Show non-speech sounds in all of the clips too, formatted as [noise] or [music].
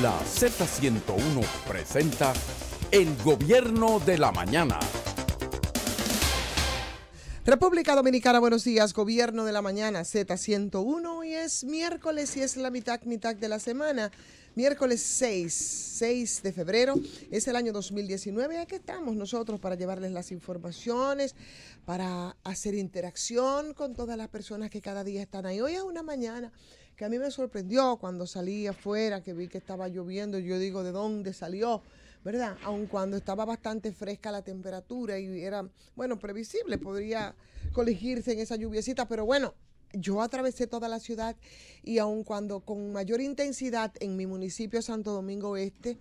La Z101 presenta El Gobierno de la Mañana. República Dominicana, buenos días, Gobierno de la Mañana, Z101, Hoy es miércoles y es la mitad, mitad de la semana. Miércoles 6, 6 de febrero, es el año 2019. Aquí estamos nosotros para llevarles las informaciones, para hacer interacción con todas las personas que cada día están ahí. Hoy es una mañana que a mí me sorprendió cuando salí afuera, que vi que estaba lloviendo, yo digo, ¿de dónde salió? ¿Verdad? Aun cuando estaba bastante fresca la temperatura y era, bueno, previsible, podría colegirse en esa lluviecita, pero bueno, yo atravesé toda la ciudad y aun cuando con mayor intensidad en mi municipio Santo Domingo Este,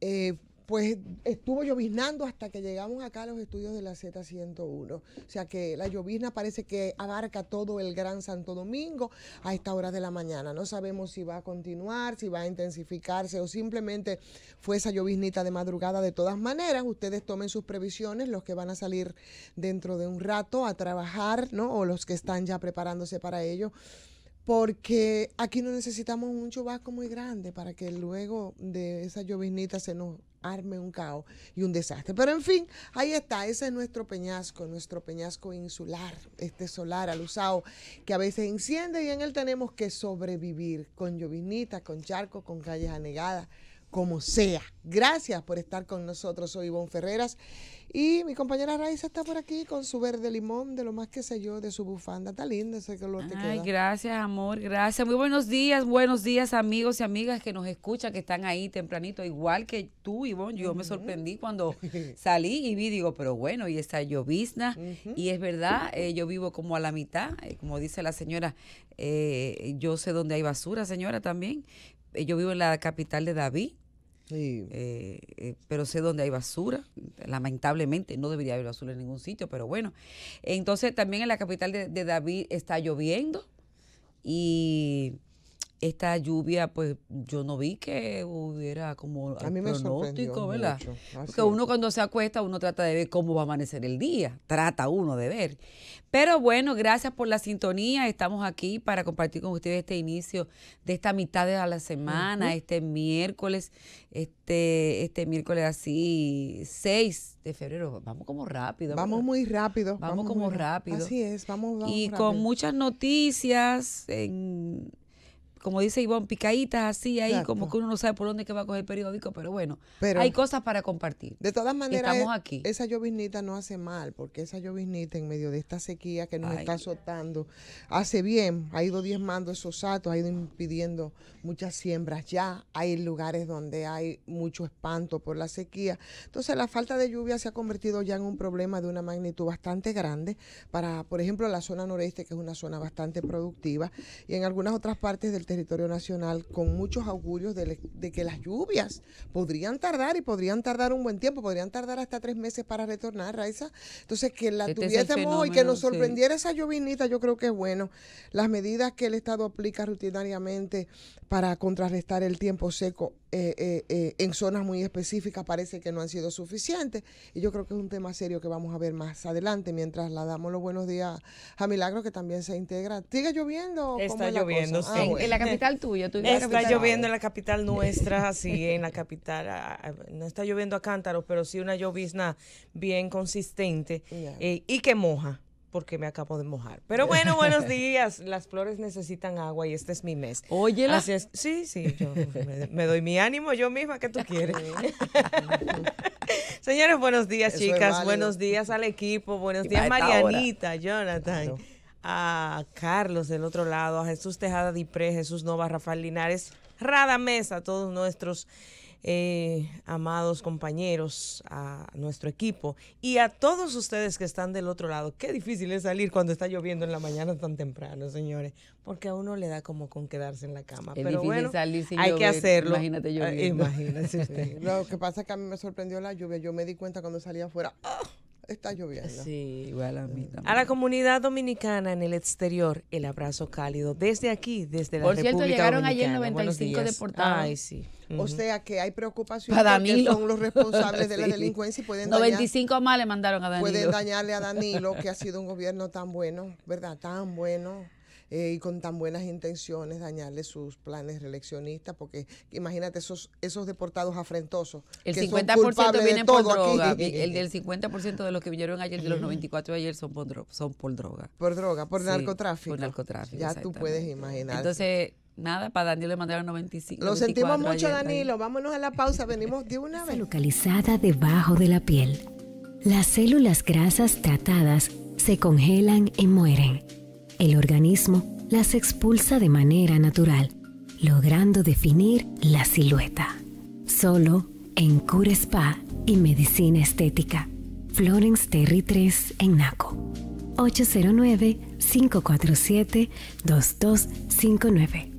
eh, pues estuvo lloviznando hasta que llegamos acá a los estudios de la Z101. O sea que la llovizna parece que abarca todo el Gran Santo Domingo a esta hora de la mañana. No sabemos si va a continuar, si va a intensificarse o simplemente fue esa lloviznita de madrugada. De todas maneras, ustedes tomen sus previsiones, los que van a salir dentro de un rato a trabajar, ¿no? O los que están ya preparándose para ello porque aquí no necesitamos un chubasco muy grande para que luego de esa lloviznita se nos arme un caos y un desastre. Pero en fin, ahí está, ese es nuestro peñasco, nuestro peñasco insular, este solar alusado, que a veces enciende y en él tenemos que sobrevivir con llovinitas, con charcos, con calles anegadas como sea. Gracias por estar con nosotros. Soy Ivonne Ferreras y mi compañera Raiza está por aquí con su verde limón, de lo más que sé yo, de su bufanda. Está linda ese color te Ay, gracias, amor. Gracias. Muy buenos días, buenos días, amigos y amigas que nos escuchan, que están ahí tempranito. Igual que tú, Ivonne, yo me sorprendí cuando [laughs] salí y vi, digo, pero bueno, y está llovizna. Y es verdad, eh, yo vivo como a la mitad, eh, como dice la señora, eh, yo sé dónde hay basura, señora, también. Yo vivo en la capital de David, eh, eh, pero sé dónde hay basura. Lamentablemente no debería haber basura en ningún sitio, pero bueno. Entonces también en la capital de, de David está lloviendo y esta lluvia, pues yo no vi que hubiera como a mí me pronóstico, ¿verdad? Mucho. Porque uno cuando se acuesta, uno trata de ver cómo va a amanecer el día, trata uno de ver. Pero bueno, gracias por la sintonía, estamos aquí para compartir con ustedes este inicio de esta mitad de la semana, este miércoles, este, este miércoles así, 6 de febrero, vamos como rápido. Vamos muy rápido. Vamos, como rápido. Así es, vamos, vamos Y con muchas noticias en como dice Ivonne, picaditas así ahí, como que uno no sabe por dónde que va a coger el periódico, pero bueno, hay cosas para compartir. De todas maneras, e- aquí. esa lloviznita no hace mal, porque esa lloviznita en medio de esta sequía que nos está azotando, hace bien, ha ido diezmando esos satos, ha ido impidiendo muchas siembras. Ya hay lugares donde hay mucho espanto por la sequía. Entonces, la falta de lluvia se ha convertido ya en un problema de una magnitud bastante grande para, por ejemplo, la zona noreste, que es una zona bastante productiva, y en algunas otras partes del territorio nacional con muchos augurios de, que las lluvias podrían tardar y podrían tardar un buen tiempo, podrían tardar hasta tres meses para retornar, a Raiza. Entonces, que la este tuviésemos y que nos sorprendiera esa llovinita, yo creo que es bueno. Las medidas que el Estado aplica rutinariamente para contrarrestar el tiempo seco eh, eh, eh, en zonas muy específicas parece que no han sido suficientes. Y yo creo que es un tema serio que vamos a ver más adelante mientras la damos los buenos días a Milagro, que también se integra. ¿Sigue lloviendo? Está lloviendo, ah, sí. en, la capital tuya. está lloviendo en la capital nuestra, así en la capital. No está lloviendo a cántaros, pero sí una llovizna bien consistente y que moja porque me acabo de mojar. Pero bueno, buenos días. Las flores necesitan agua y este es mi mes. Oye, Así Sí, sí, yo me, doy mi ánimo yo misma que tú quieres. [laughs] Señores, buenos días, chicas. Buenos días al equipo. Buenos días, Marianita, Jonathan. A Carlos del otro lado, a Jesús Tejada Dipré, Jesús Nova, Rafael Linares, Rada Mesa, todos nuestros eh, amados compañeros, a nuestro equipo y a todos ustedes que están del otro lado. Qué difícil es salir cuando está lloviendo en la mañana tan temprano, señores, porque a uno le da como con quedarse en la cama. Pero bueno, hay que hacerlo. Imagínate ah, lloviendo. imagínese [laughs] usted. Lo que pasa es que a mí me sorprendió la lluvia. Yo me di cuenta cuando salía afuera. ¡Ah! está lloviendo. Sí, igual a A la comunidad dominicana en el exterior, el abrazo cálido. Desde aquí, desde la Por cierto, llegaron ayer 95 deportados. Ay, sí. O sea que hay preocupación a son los responsables de la [laughs] delincuencia y pueden 95 más le mandaron a Danilo. Pueden dañarle a Danilo, que ha [laughs] sido un gobierno tan bueno, ¿verdad? Tan bueno. Eh, y con tan buenas intenciones dañarle sus planes reeleccionistas, porque imagínate esos, esos deportados afrentosos. El 50% por droga. El del 50% de los que vinieron ayer, de los 94 de ayer, son por, son por droga. Por droga, por narcotráfico. Por narcotráfico. Ya tú puedes imaginar. Entonces nada, para Danilo le mandaron 95. Lo sentimos mucho, Danilo. Vámonos a la pausa, venimos de una vez. Localizada debajo de la piel. Las células grasas tratadas se congelan y mueren el organismo las expulsa de manera natural, logrando definir la silueta. Solo en Cure Spa y Medicina Estética. Florence Terry 3 en Naco. 809 547 2259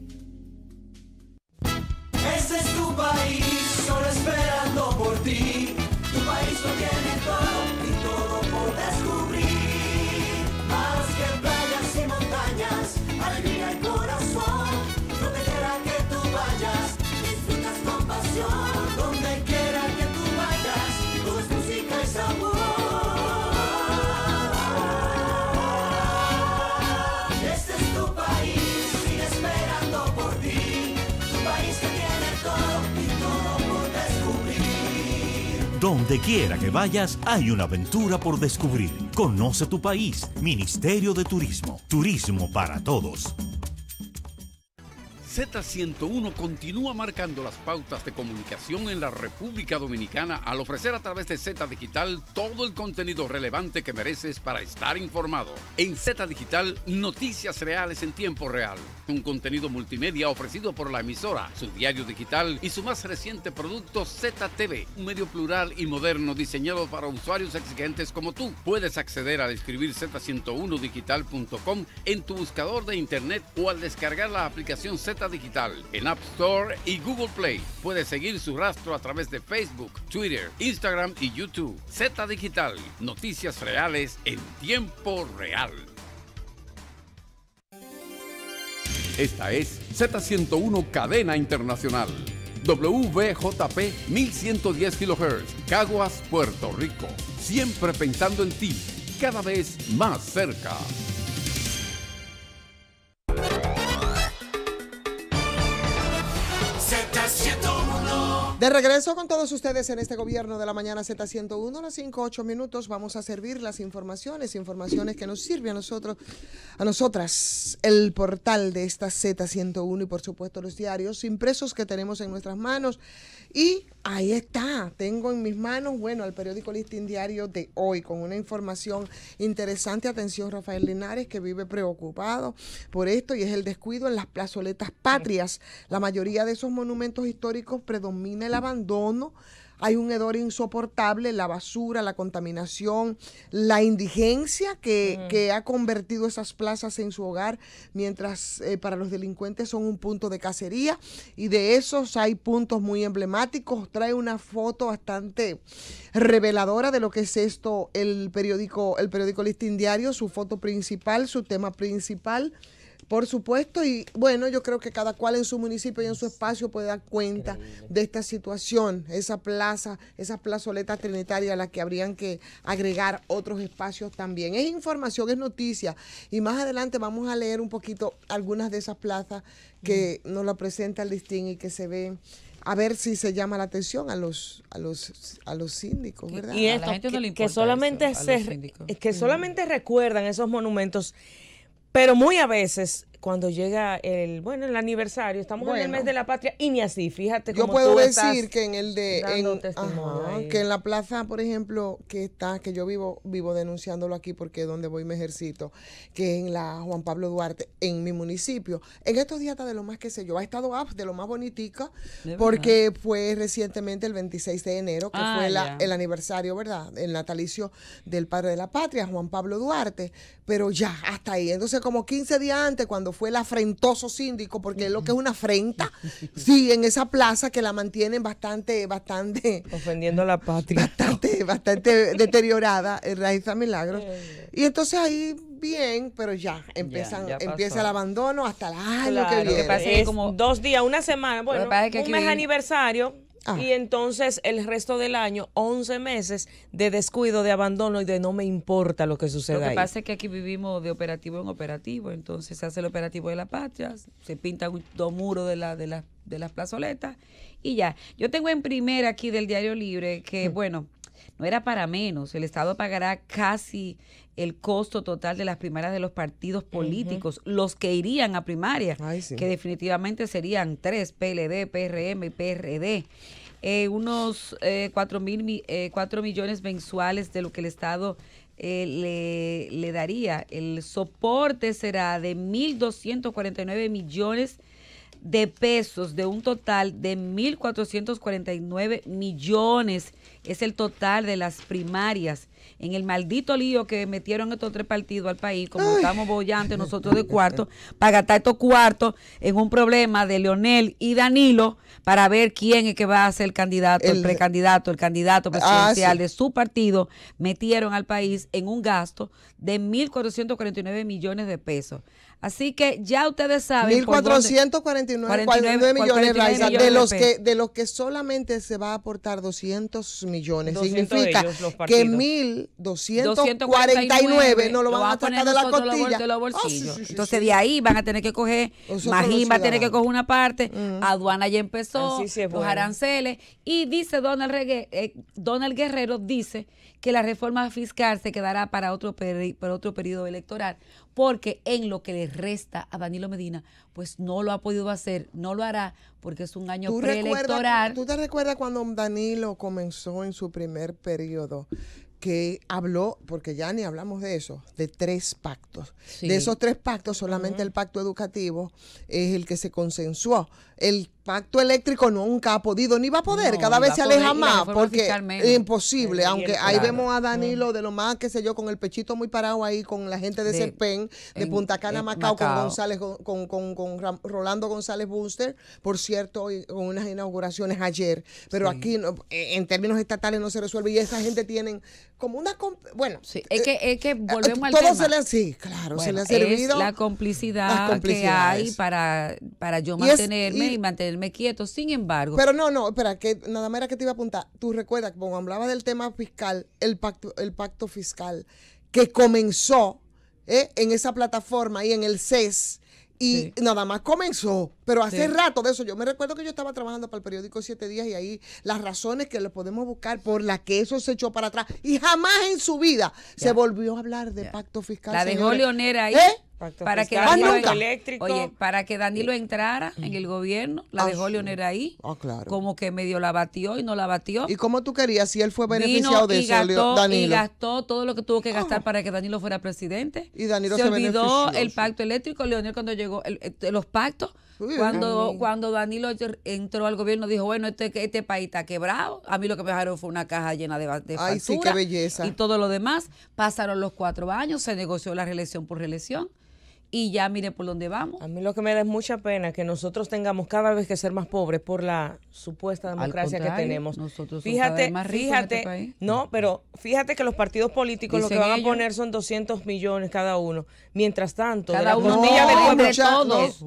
Donde quiera que vayas, hay una aventura por descubrir. Conoce tu país. Ministerio de Turismo. Turismo para todos. Z101 continúa marcando las pautas de comunicación en la República Dominicana al ofrecer a través de Z Digital todo el contenido relevante que mereces para estar informado. En Z Digital, noticias reales en tiempo real, un contenido multimedia ofrecido por la emisora, su diario digital y su más reciente producto ZTV, un medio plural y moderno diseñado para usuarios exigentes como tú. Puedes acceder a escribir Z101digital.com en tu buscador de internet o al descargar la aplicación Z Digital en App Store y Google Play. Puede seguir su rastro a través de Facebook, Twitter, Instagram y YouTube. Z Digital, noticias reales en tiempo real. Esta es Z101 Cadena Internacional. WBJP 1110 kHz, Caguas, Puerto Rico. Siempre pensando en ti, cada vez más cerca. De regreso con todos ustedes en este gobierno de la mañana Z101, a las 5, 8 minutos, vamos a servir las informaciones, informaciones que nos sirve a nosotros, a nosotras, el portal de esta Z101 y por supuesto los diarios impresos que tenemos en nuestras manos y Ahí está, tengo en mis manos, bueno, el periódico Listín Diario de hoy, con una información interesante. Atención, Rafael Linares, que vive preocupado por esto y es el descuido en las plazoletas patrias. La mayoría de esos monumentos históricos predomina el abandono, hay un hedor insoportable, la basura, la contaminación, la indigencia que, que ha convertido esas plazas en su hogar, mientras eh, para los delincuentes son un punto de cacería y de esos hay puntos muy emblemáticos. Trae una foto bastante reveladora de lo que es esto el periódico, el periódico Listín Diario, su foto principal, su tema principal. Por supuesto, y bueno, yo creo que cada cual en su municipio y en su espacio puede dar cuenta de esta situación, esa plaza, esas plazoletas trinitaria a las que habrían que agregar otros espacios también. Es información, es noticia, y más adelante vamos a leer un poquito algunas de esas plazas que mm. nos la presenta el listín y que se ve, a ver si se llama la atención a los a los a los síndicos, ¿verdad? Y, que, solamente que mm. solamente recuerdan esos monumentos, pero muy a veces cuando llega el, bueno, el aniversario, estamos en el mes de la patria y ni así, fíjate Yo puedo decir que en el de que en la plaza, por ejemplo, que está que yo vivo vivo denunciándolo aquí porque es donde voy me ejercito, que es en la Juan Pablo Duarte en mi municipio. En estos días está de lo más que sé yo, ha estado up ah, de lo más bonitica porque fue recientemente el 26 de enero que ah, fue el aniversario, ¿verdad? El natalicio del padre de la patria, Juan Pablo Duarte, pero ya hasta ahí. Entonces, como 15 días antes cuando fue el afrentoso síndico, porque es lo que es una afrenta, sí, en esa plaza que la mantienen bastante, bastante. Ofendiendo la patria. Bastante, bastante [laughs] deteriorada, eh, raíz a milagros. Eh. Y entonces ahí bien, pero ya, empiezan, empieza el abandono hasta la año como dos días, una semana, bueno, un mes aniversario Ah. Y entonces el resto del año, 11 meses de descuido, de abandono y de no me importa lo que suceda. Lo que pasa es que aquí vivimos de operativo en operativo, entonces se hace el operativo de la patria, se pintan dos muros de, la, de, las plazoletas y ya. Yo tengo en primera aquí del Diario Libre que, mm. bueno, no era para menos, el Estado pagará casi el costo total de las primarias de los partidos políticos, los que irían a primaria que definitivamente serían tres, PLD, PRM y PRD. Eh, unos 4, eh, eh, millones mensuales de lo que el Estado le, le, daría. El soporte será de 1.249 millones de pesos, de un total de 1.449 millones. Es el total de las primarias en el maldito lío que metieron estos tres partidos al país, como estamos bollantes nosotros de cuarto, para gastar estos cuartos en un problema de Leonel y Danilo para ver quién es que va a ser el candidato, el, precandidato, el candidato ah, presidencial de su partido, metieron al país en un gasto de 1.449 millones de pesos. Así que ya ustedes saben. 1.449 millones, de, los que, de los que solamente se va a aportar 200 millones. Significa que mil 249 no lo, van a sacar de la costilla. Oh, Entonces de ahí van a tener que coger, Majín va a tener que coger una parte, mm. aduana ya empezó, los aranceles. Y dice Donald, Regue, eh, Donald Guerrero, dice que la reforma fiscal se quedará para otro, otro periodo electoral, porque en lo que le resta a Danilo Medina, pues no lo ha podido hacer, no lo hará, porque es un año preelectoral. ¿Tú te recuerdas cuando Danilo comenzó en su primer periodo? que habló, porque ya ni hablamos de eso, de tres pactos. De esos tres pactos, solamente el pacto educativo es el que se consensuó. El pacto eléctrico nunca ha podido ni va a poder, cada vez se aleja más porque es imposible, aunque ahí vemos a Danilo mm. de lo más, qué sé yo, con el pechito muy parado ahí con la gente de, de de Punta Cana, Macao, con González con, Rolando González Bunster, por cierto, con unas inauguraciones ayer, pero aquí eh, en términos estatales no se resuelve y esa gente tienen como una bueno, es que eh, eh, volvemos al tema. se le sí, claro, se le ha servido la complicidad que hay para para yo mantenerme y, y mantener me quieto. Sin embargo. Pero no, no, espera, que nada más era que te iba a apuntar. Tú recuerdas, cuando hablaba del tema fiscal, el pacto, el pacto fiscal que comenzó eh, en esa plataforma y en el CES. Y nada más comenzó, pero hace rato de eso. Yo me recuerdo que yo estaba trabajando para el periódico Siete Días y ahí las razones que le podemos buscar por las que eso se echó para atrás. Y jamás en su vida se volvió a hablar de pacto fiscal. La dejó Leonera ahí. ¿Eh? para que Danilo, para que entrara en el gobierno, la ah, dejó Leonel ahí. Ah, Como que medio la batió y no la batió. ¿Y cómo tú querías si él fue beneficiado de eso, Y gastó todo lo que tuvo que ah. gastar para que Danilo fuera presidente. Y se, olvidó el pacto eléctrico. Leonel cuando llegó, eh, los pactos. cuando, cuando Danilo entró al gobierno dijo, bueno, este, este país está quebrado. A mí lo que me dejaron fue una caja llena de, facturas Y todo lo demás. Pasaron los cuatro años, se negoció la reelección por reelección y ya mire por dónde vamos. A mí lo que me da es mucha pena que nosotros tengamos cada vez que ser más pobres por la supuesta democracia que tenemos. Nosotros fíjate, más ricos este fíjate, en país. no, pero fíjate que los partidos políticos lo que van a poner son 200 millones cada uno. Mientras tanto, cada de la uno no, todos.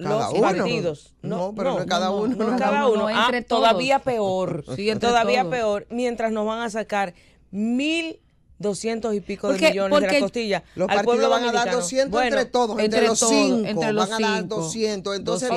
Los, partidos. No, pero no, es cada uno. No, cada uno. Ah, todavía peor. Sí, todavía peor. Mientras nos van a sacar mil 200 y pico de millones de la costilla. Los al partidos van a dar doscientos entre todos, entre, los cinco Van a dar 200. Entonces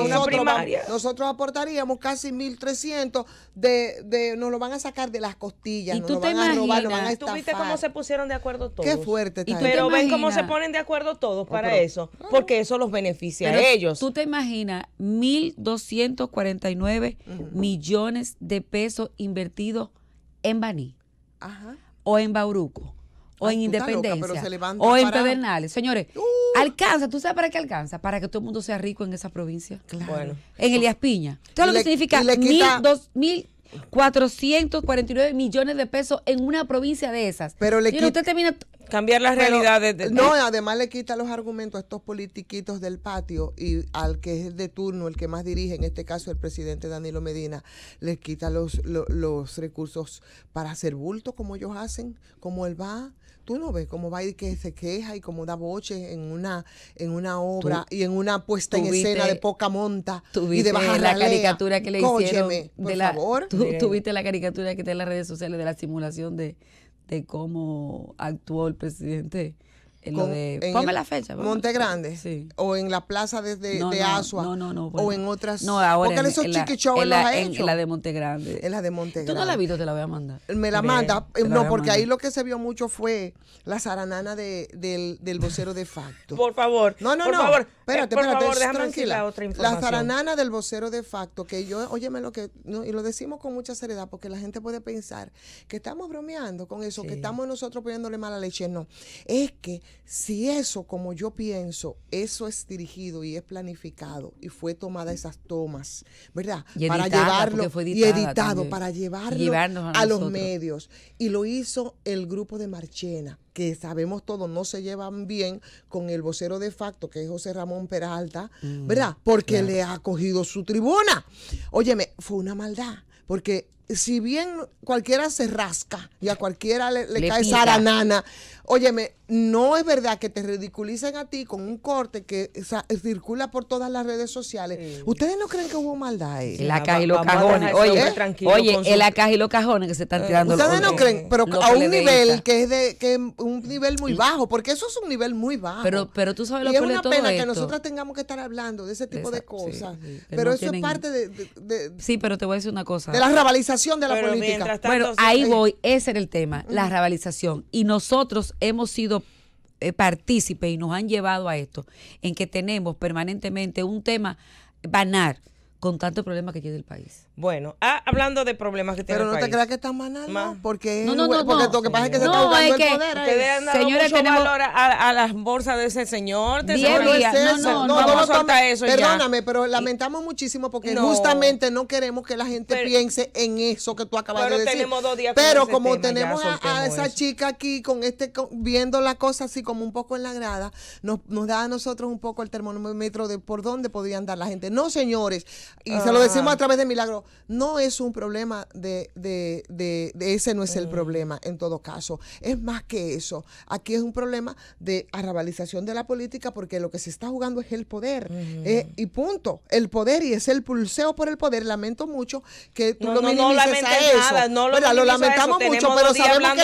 Nosotros, aportaríamos casi 1.300 de, de, nos lo van a sacar de las costillas. ¿Y nos tú lo te imaginas, a robar, ¿Tú viste cómo se pusieron de acuerdo todos? Qué fuerte. ¿Y pero ven cómo se ponen de acuerdo todos para eso, porque eso los beneficia a ellos. Tú te imaginas 1.249 y nueve millones de pesos invertidos en Baní. Ajá o en Bauruco o en Independencia o en Pedernales. Señores, uh. alcanza, ¿tú sabes para qué alcanza? Para que todo el mundo sea rico en esa provincia. Claro. En Elías Piña. ¿Tú sabes lo que significa? Mil, dos, mil 449 millones de pesos en una provincia de esas. Pero le quita, usted termina cambiar las realidades. no, además le quita los argumentos a estos politiquitos del patio y al que es de turno, el que más dirige, en este caso el presidente Danilo Medina, le quita los, los, recursos para hacer bulto como ellos hacen, como él va Tú no ves cómo va y que se queja y cómo da boche en una, en una obra y en una puesta en escena de poca monta y de bajar la caricatura que le hicieron. por favor. Tú, la caricatura que está en las redes sociales de la simulación de, de cómo actuó el presidente eh, en lo de, ponme la fecha. Monte Grande. Sí. O en la plaza de, Asua. No, no, O en otras. No, ahora. Porque en, esos en los ha En, la de Monte Grande. En la de Monte Grande. Tú no la has visto, te la voy a mandar. Me la manda. No, porque ahí lo que se vio mucho fue la zaranana de, del, del, vocero de facto. por favor. No, no, por no. Favor, eh, espérate, por espérate. Favor, déjame tranquila. La, otra información. la zaranana del vocero de facto, que yo, óyeme lo que. y lo decimos con mucha seriedad, porque la gente puede pensar que estamos bromeando con eso, que estamos nosotros poniéndole mala leche. No. Es que si eso, como yo pienso, eso es dirigido y es planificado y fue tomada esas tomas, ¿verdad? Y para llevarlo y editado para llevarlo a, los medios y lo hizo el grupo de Marchena que sabemos todos no se llevan bien con el vocero de facto, que es José Ramón Peralta, mm, ¿verdad? Porque le ha cogido su tribuna. Óyeme, fue una maldad, porque si bien cualquiera se rasca y a cualquiera le, cae esa saranana, óyeme, no es verdad que te ridiculicen a ti con un corte que circula por todas las redes sociales. ¿Ustedes no creen que hubo maldad ahí? El acá y los cajones. Oye, tranquilo, oye el acá y los cajones que se están eh, tirando. Ustedes no creen, pero a un nivel que es de que un nivel muy bajo, porque eso es un nivel muy bajo. Pero, pero tú sabes lo que es una pena que nosotras tengamos que estar hablando de ese tipo de cosas. Pero, eso es parte de, Sí, pero te voy a decir una cosa. De la rabalización de la política. bueno, ahí eh, voy, ese era el tema, la rabalización. Y nosotros hemos sido eh, partícipes y nos han llevado a esto, en que tenemos permanentemente un tema banal con tantos problemas que tiene el país. Bueno, ah, hablando de problemas que tiene Pero no te creas que está mal nada? porque, no, no, no, lo que pasa es que se está jugando el poder ahí. Ustedes han dado Señores, tenemos... valor a, a, las bolsas de ese señor. ¿Te no, no, vamos a soltar eso Perdóname, pero lamentamos muchísimo porque justamente no queremos que la gente piense en eso que tú acabas de decir. Pero tenemos dos días Pero como tenemos a, esa chica aquí con este con, viendo la cosa así como un poco en la grada, nos, nos da a nosotros un poco el termómetro de por dónde podía andar la gente. No, señores, y se lo ah. decimos a través de Milagro no es un problema de, ese no es el mm. problema en todo caso. Es más que eso. Aquí es un problema de arrabalización de la política porque lo que se está jugando es el poder. Eh, y punto. El poder y es el pulseo por el poder. Lamento mucho que tú no, lo no, Nada, no lo, lamentamos mucho, pero sabemos que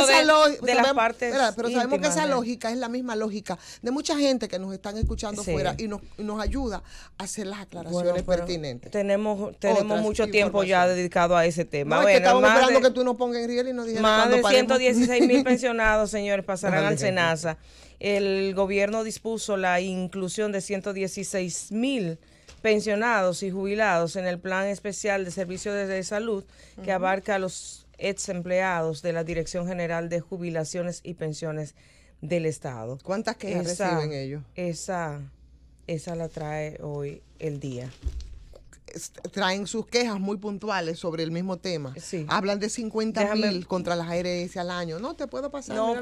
esa lógica. es la misma lógica de mucha gente que nos están escuchando fuera y nos, nos ayuda a hacer las aclaraciones pertinentes. Tenemos, tenemos mucho tiempo ya dedicado a ese tema. estamos esperando que tú nos pongas en riel y nos dijeras Más de 116 mil [laughs] pensionados, señores, pasarán al SENASA. El gobierno dispuso la inclusión de 116 mil pensionados y jubilados en el plan especial de servicios de salud que abarca a los ex empleados de la Dirección General de Jubilaciones y Pensiones del Estado. ¿Cuántas que reciben ellos? Esa, esa la trae hoy el día traen sus quejas muy puntuales sobre el mismo tema. Hablan de 50 mil contra las ARS al año. No, te puedo pasar. No,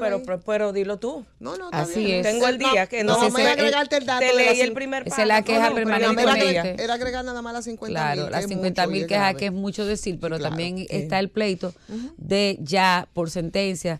pero, dilo tú. No, no, Así Tengo el día que no. No, me voy agregarte el dato. Te leí el primer es la queja no, no, permanente. Era, agregar, era agregar nada más las 50 claro, mil. las 50 mil quejas, que es mucho decir, pero también está el pleito de ya por sentencia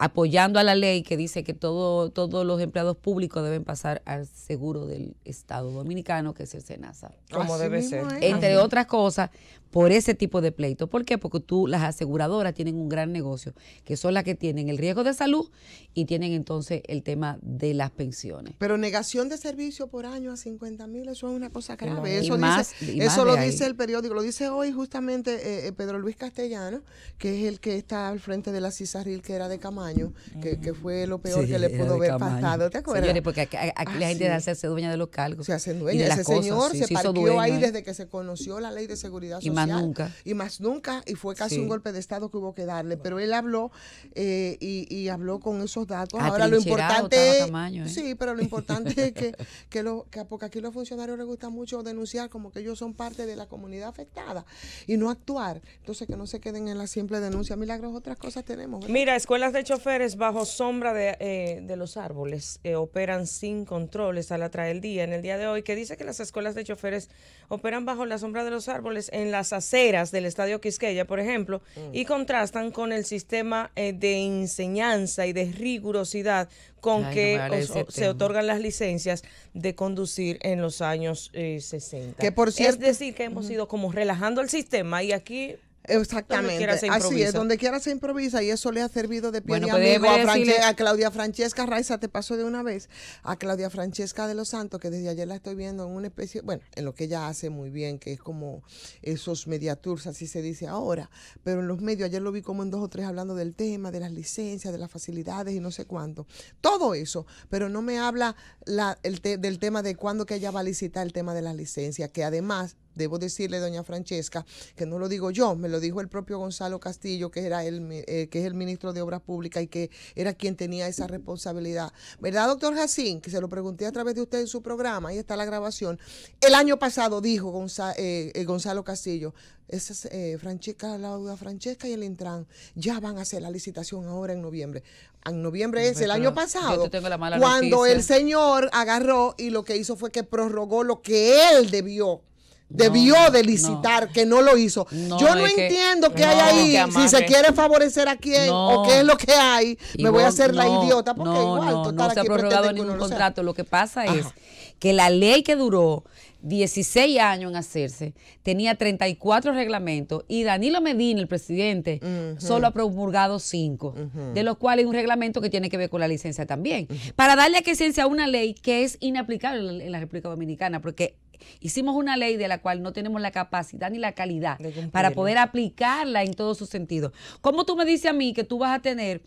apoyando a la ley que dice que todos los empleados públicos deben pasar al seguro del Estado Dominicano, que es el SENASA. Como debe ser. Entre otras cosas, por ese tipo de pleito. ¿Por qué? Porque tú, las aseguradoras tienen un gran negocio, que son las que tienen el riesgo de salud y tienen entonces el tema de las pensiones. Pero negación de servicio por año a 50 mil, eso es una cosa grave. Eso, eso lo dice el periódico, lo dice hoy justamente eh, eh, Pedro Luis Castellano, que es el que está al frente de la Cisarril, que era de Camaño, que, mm. fue lo peor que le pudo haber pasado. ¿Te acuerdas? porque aquí, ah, la gente se hace dueña de los cargos. Se hace dueña. de Ese señor se partió ahí desde que se conoció la ley de seguridad social nunca. Y más nunca, y fue casi un golpe de Estado que hubo que darle. Pero él habló eh, y, habló con esos datos. Ah, Ahora lo importante. ¿eh? Sí, pero lo importante es que, [laughs] que, lo, que, ah, porque aquí los funcionarios les gusta mucho denunciar como que ellos son parte de la comunidad afectada y no actuar. Entonces, que no se queden en la simple denuncia. Milagros, otras cosas tenemos. Mira, escuelas de choferes bajo sombra de, eh, de los árboles operan sin controles a la trae el día, en el día de hoy, que dice que las escuelas de choferes operan bajo la sombra de los árboles en las aceras del Estadio Quisqueya, por ejemplo, mm. y contrastan con el sistema eh, de enseñanza y de rigurosidad con que se otorgan las licencias de conducir en los años 60. Eh, es decir, que hemos ido como relajando el sistema y aquí Exactamente. Así es, donde quiera se improvisa y eso le ha servido de pie bueno, pues a, Claudia Francesca Raiza, te paso de una vez, a Claudia Francesca de los Santos, que desde ayer la estoy viendo en una especie, bueno, en lo que ella hace muy bien, que es como esos media así se dice ahora, pero en los medios, ayer lo vi como en dos o tres hablando del tema, de las licencias, de las facilidades y no sé cuánto. Todo eso, pero no me habla del tema de cuándo que ella va a licitar el tema de las licencias, que además Debo decirle, doña Francesca, que no lo digo yo, me lo dijo el propio Gonzalo Castillo, que, era el, eh, que es el ministro de Obras Públicas y que era quien tenía esa responsabilidad. ¿Verdad, doctor Jacín? Que se lo pregunté a través de usted en su programa, ahí está la grabación. El año pasado dijo Gonzalo, eh, eh, Gonzalo Castillo, esa Francesca, la duda Francesca y el Intran ya van a hacer la licitación ahora en noviembre. En noviembre es el año pasado. cuando el señor agarró y lo que hizo fue que prorrogó lo que él debió Debió de licitar, que no lo hizo. Yo no entiendo qué hay ahí. si se quiere favorecer a quién o qué es lo que hay, me voy a hacer la idiota porque igual no se ha prorrogado ningún contrato. Lo que pasa es que la ley que duró 16 años en hacerse, tenía 34 reglamentos y Danilo Medina, el presidente, solo ha promulgado 5, de los cuales un reglamento que tiene que ver con la licencia también, para darle a que a una ley que es inaplicable en la República Dominicana, porque hicimos una ley de la cual no tenemos la capacidad ni la calidad para poder aplicarla en todos sus sentidos. ¿Cómo tú me dices a mí que tú vas a tener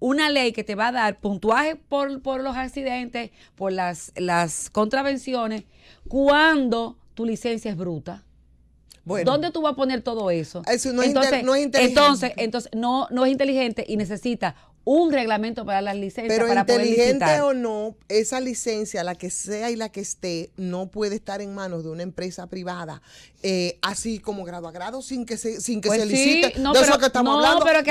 una ley que te va a dar puntuaje por, los accidentes, por las, las contravenciones, cuando tu licencia es bruta? ¿Dónde tú vas a poner todo eso? eso no, entonces, es inteligente. Entonces, entonces no, no es inteligente y necesita un reglamento para las licencias. Pero inteligente o no, esa licencia, la que sea y la que esté, no puede estar en manos de una empresa privada, eh, así como grado a grado, sin que se, sin que pues se licite. de eso que estamos hablando. es que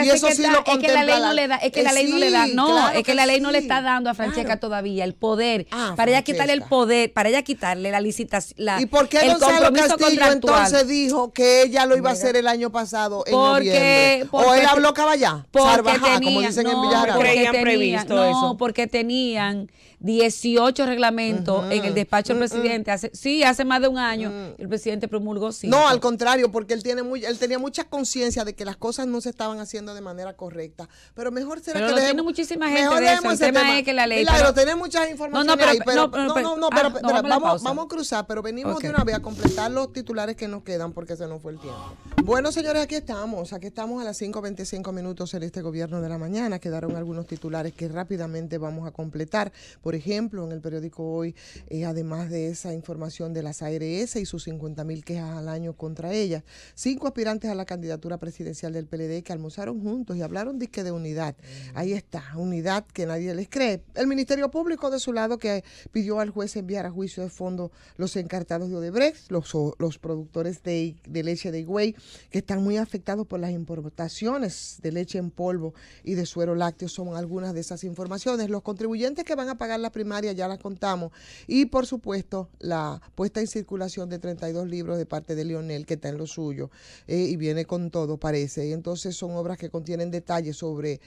la ley no le da, es que eh, la ley no le da, no, es que, la ley no le está dando a Francesca todavía el poder ah, para ella quitarle el poder, para ella quitarle la licitación. ¿Y por qué el Gonzalo Castillo entonces dijo que ella lo iba a hacer el año pasado en noviembre? o él habló caballá, porque tenía, como dicen en no, porque tenían 18 reglamentos en el despacho del presidente. Hace, sí, hace más de un año el presidente promulgó sí No, al contrario, porque él, tiene muy, él tenía mucha conciencia de que las cosas no se estaban haciendo de manera correcta. Pero mejor será que lo dejemos, tiene muchísima gente mejor de El tema, que la ley... Claro, tenemos muchas informaciones no, pero, vamos, vamos, a cruzar, pero venimos de una vez a completar los titulares que nos quedan porque se nos fue el tiempo. Bueno, señores, aquí estamos. Aquí estamos a las 5.25 minutos en este gobierno de la mañana. Quedaron algunos titulares que rápidamente vamos a completar ejemplo, en el periódico Hoy, eh, además de esa información de las ARS y sus 50 mil quejas al año contra ellas, cinco aspirantes a la candidatura presidencial del PLD que almorzaron juntos y hablaron de que de unidad. Ahí está, unidad que nadie les cree. El Ministerio Público de su lado que pidió al juez enviar a juicio de fondo los encartados de Odebrecht, los, los productores de, de leche de Higüey, que están muy afectados por las importaciones de leche en polvo y de suero lácteo. Son algunas de esas informaciones. Los contribuyentes que van a pagar la primaria ya la contamos. Y por supuesto, la puesta en circulación de 32 libros de parte de Lionel, que está en lo suyo, eh, y viene con todo, parece. Y entonces son obras que contienen detalles sobre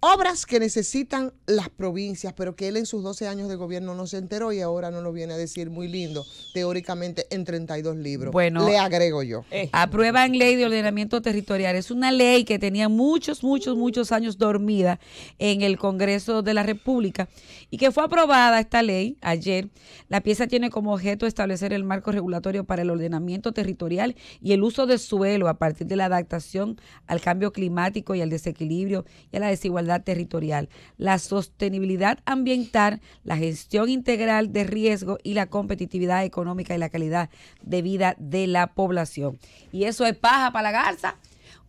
obras que necesitan las provincias, pero que él en sus 12 años de gobierno no se enteró y ahora no lo viene a decir muy lindo, teóricamente en 32 libros. Bueno, le agrego yo. Eh, aprueban ley de ordenamiento territorial. Es una ley que tenía muchos, muchos, muchos años dormida en el Congreso de la República y que fue aprobada esta ley ayer. La pieza tiene como objeto establecer el marco regulatorio para el ordenamiento territorial y el uso de suelo a partir de la adaptación al cambio climático y al desequilibrio y a la desigualdad territorial, la sostenibilidad ambiental, la gestión integral de riesgo y la competitividad económica y la calidad de vida de la población. Y eso es paja para la garza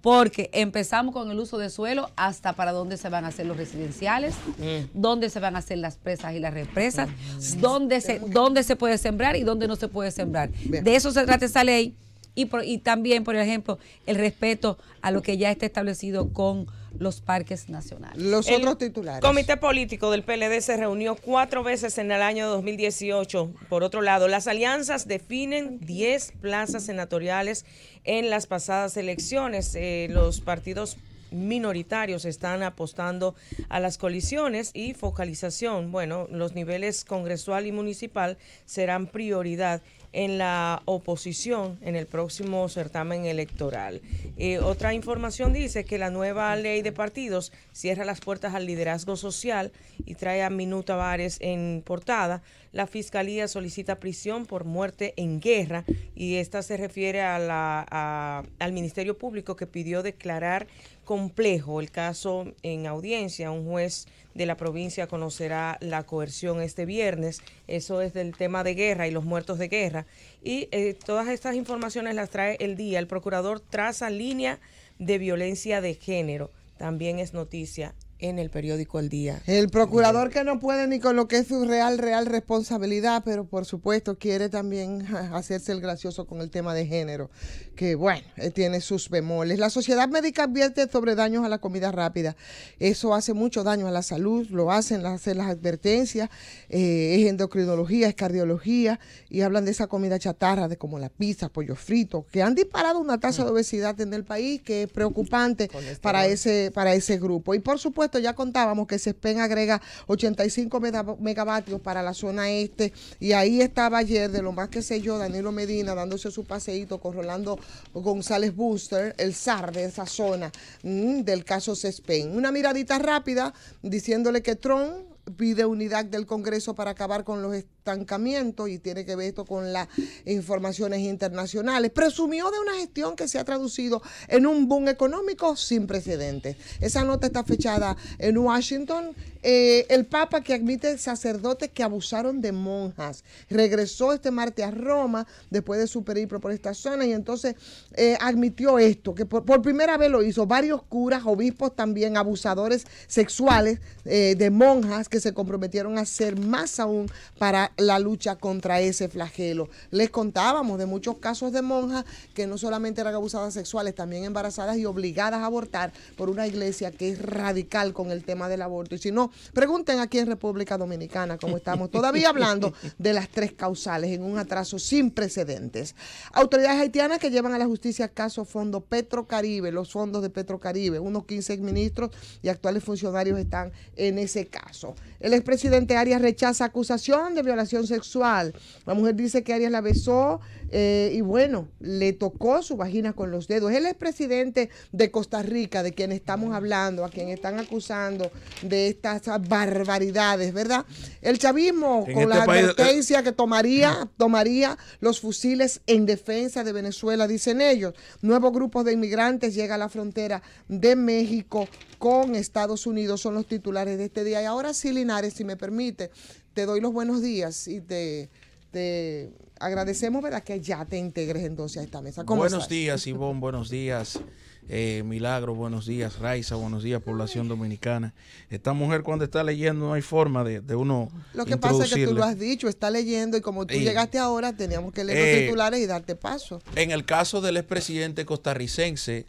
porque empezamos con el uso de suelo hasta para dónde se van a hacer los residenciales, mm. dónde se van a hacer las presas y las represas, mm. dónde, se, se puede sembrar y dónde no se puede sembrar. De eso se trata esa ley y, y también, por ejemplo, el respeto a lo que ya está establecido con los parques nacionales. Los otros titulares. Comité político del PLD se reunió cuatro veces en el año 2018. Por otro lado, las alianzas definen 10 plazas senatoriales en las pasadas elecciones. Eh, los partidos minoritarios están apostando a las colisiones y focalización. Bueno, los niveles congresual y municipal serán prioridad en la oposición en el próximo certamen electoral. Eh, otra información dice que la nueva ley de partidos cierra las puertas al liderazgo social y trae a Minuta Vares en portada. La fiscalía solicita prisión por muerte en guerra y esta se refiere a la, al Ministerio Público que pidió declarar complejo el caso en audiencia. Un juez de la provincia conocerá la coerción este viernes. Eso es del tema de guerra y los muertos de guerra. Y eh, todas estas informaciones las trae el día. El procurador traza línea de violencia de género. También es noticia en el periódico El Día. El procurador que no puede ni con lo que es su real, real responsabilidad, pero por supuesto quiere también [laughs] hacerse el gracioso con el tema de género, que bueno, eh, tiene sus bemoles. La sociedad médica advierte sobre daños a la comida rápida. Eso hace mucho daño a la salud, lo hacen, hacen las advertencias, eh, es endocrinología, es cardiología, y hablan de esa comida chatarra, de como la pizza, pollo frito, que han disparado una tasa de obesidad en el país que es preocupante este para ese, para ese grupo. Y por supuesto, ya contábamos que CESPEN agrega 85 megavatios para la zona este y ahí estaba ayer, de lo más que sé yo, Danilo Medina dándose su paseíto con Rolando González Booster, el SAR de esa zona mm, del caso CESPEN. Una miradita rápida diciéndole que Trump pide unidad del Congreso para acabar con los estados estancamiento y tiene que ver esto con las informaciones internacionales. Presumió de una gestión que se ha traducido en un boom económico sin precedentes. Esa nota está fechada en Washington. Eh, el Papa que admite sacerdotes que abusaron de monjas regresó este martes a Roma después de su periplo por esta zona y entonces eh, admitió esto, que por, primera vez lo hizo. Varios curas, obispos también, abusadores sexuales eh, de monjas que se comprometieron a hacer más aún para la lucha contra ese flagelo. Les contábamos de muchos casos de monjas que no solamente eran abusadas sexuales, también embarazadas y obligadas a abortar por una iglesia que es radical con el tema del aborto. Y si no, pregunten aquí en República Dominicana como estamos todavía hablando de las tres causales en un atraso sin precedentes. Autoridades haitianas que llevan a la justicia caso Fondo Caribe los fondos de Petrocaribe, unos 15 ministros y actuales funcionarios están en ese caso. El expresidente Arias rechaza acusación de violación sexual. La mujer dice que Arias la besó eh, y bueno, le tocó su vagina con los dedos. Él es presidente de Costa Rica, de quien estamos hablando, a quien están acusando de estas barbaridades, ¿verdad? El chavismo, con este la eh, advertencia que tomaría, tomaría los fusiles en defensa de Venezuela, dicen ellos. Nuevos grupos de inmigrantes llega a la frontera de México con Estados Unidos, son los titulares de este día. Y ahora sí, Linares, si me permite, te doy los buenos días y te, te agradecemos ¿verdad? que ya te integres entonces a esta mesa. buenos días, Ivonne, buenos días. Eh, Milagro, buenos días, Raiza, buenos días, población dominicana. Esta mujer cuando está leyendo no hay forma de, de uno... Lo que pasa es que tú lo has dicho, está leyendo y como tú eh, llegaste ahora teníamos que leer los eh, titulares y darte paso. En el caso del expresidente costarricense,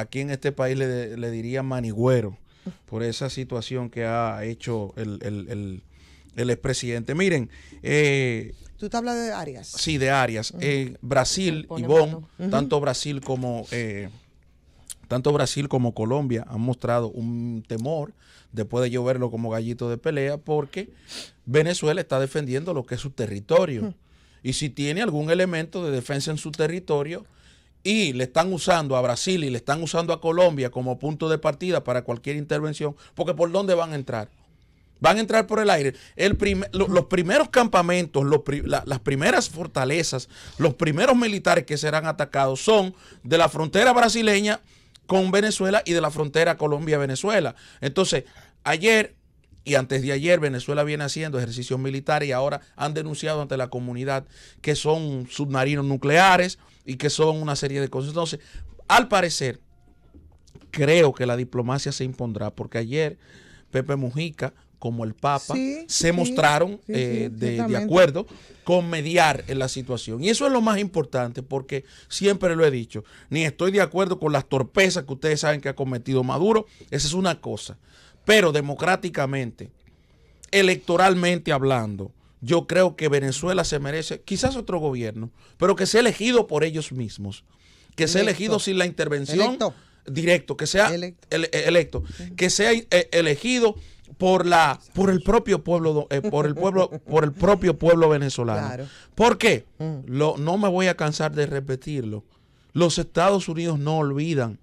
aquí en este país le, le, diría manigüero por esa situación que ha hecho el, el el expresidente. Miren. Eh, Tú te hablas de Arias. Sí, de Arias. Eh, Brasil, y tanto Brasil como. Eh, tanto Brasil como Colombia han mostrado un temor después de yo como gallito de pelea porque Venezuela está defendiendo lo que es su territorio. Y si tiene algún elemento de defensa en su territorio, y le están usando a Brasil y le están usando a Colombia como punto de partida para cualquier intervención, porque por dónde van a entrar van a entrar por el aire. los primeros campamentos, las primeras fortalezas, los primeros militares que serán atacados son de la frontera brasileña con Venezuela y de la frontera Colombia-Venezuela. Entonces, ayer y antes de ayer Venezuela viene haciendo ejercicio militar y ahora han denunciado ante la comunidad que son submarinos nucleares y que son una serie de cosas. Entonces, al parecer, creo que la diplomacia se impondrá porque ayer Pepe Mujica como el Papa se mostraron eh, de, acuerdo con mediar en la situación. Y eso es lo más importante porque siempre lo he dicho, ni estoy de acuerdo con las torpezas que ustedes saben que ha cometido Maduro, esa es una cosa, pero democráticamente, electoralmente hablando, yo creo que Venezuela se merece quizás otro gobierno, pero que sea elegido por ellos mismos, que sea elegido sin la intervención. directa, Directo, que sea electo, que sea eh, elegido por la por el propio pueblo eh, por el pueblo por el propio pueblo venezolano. ¿Por qué? Mm. Lo, no me voy a cansar de repetirlo. Los Estados Unidos no olvidan.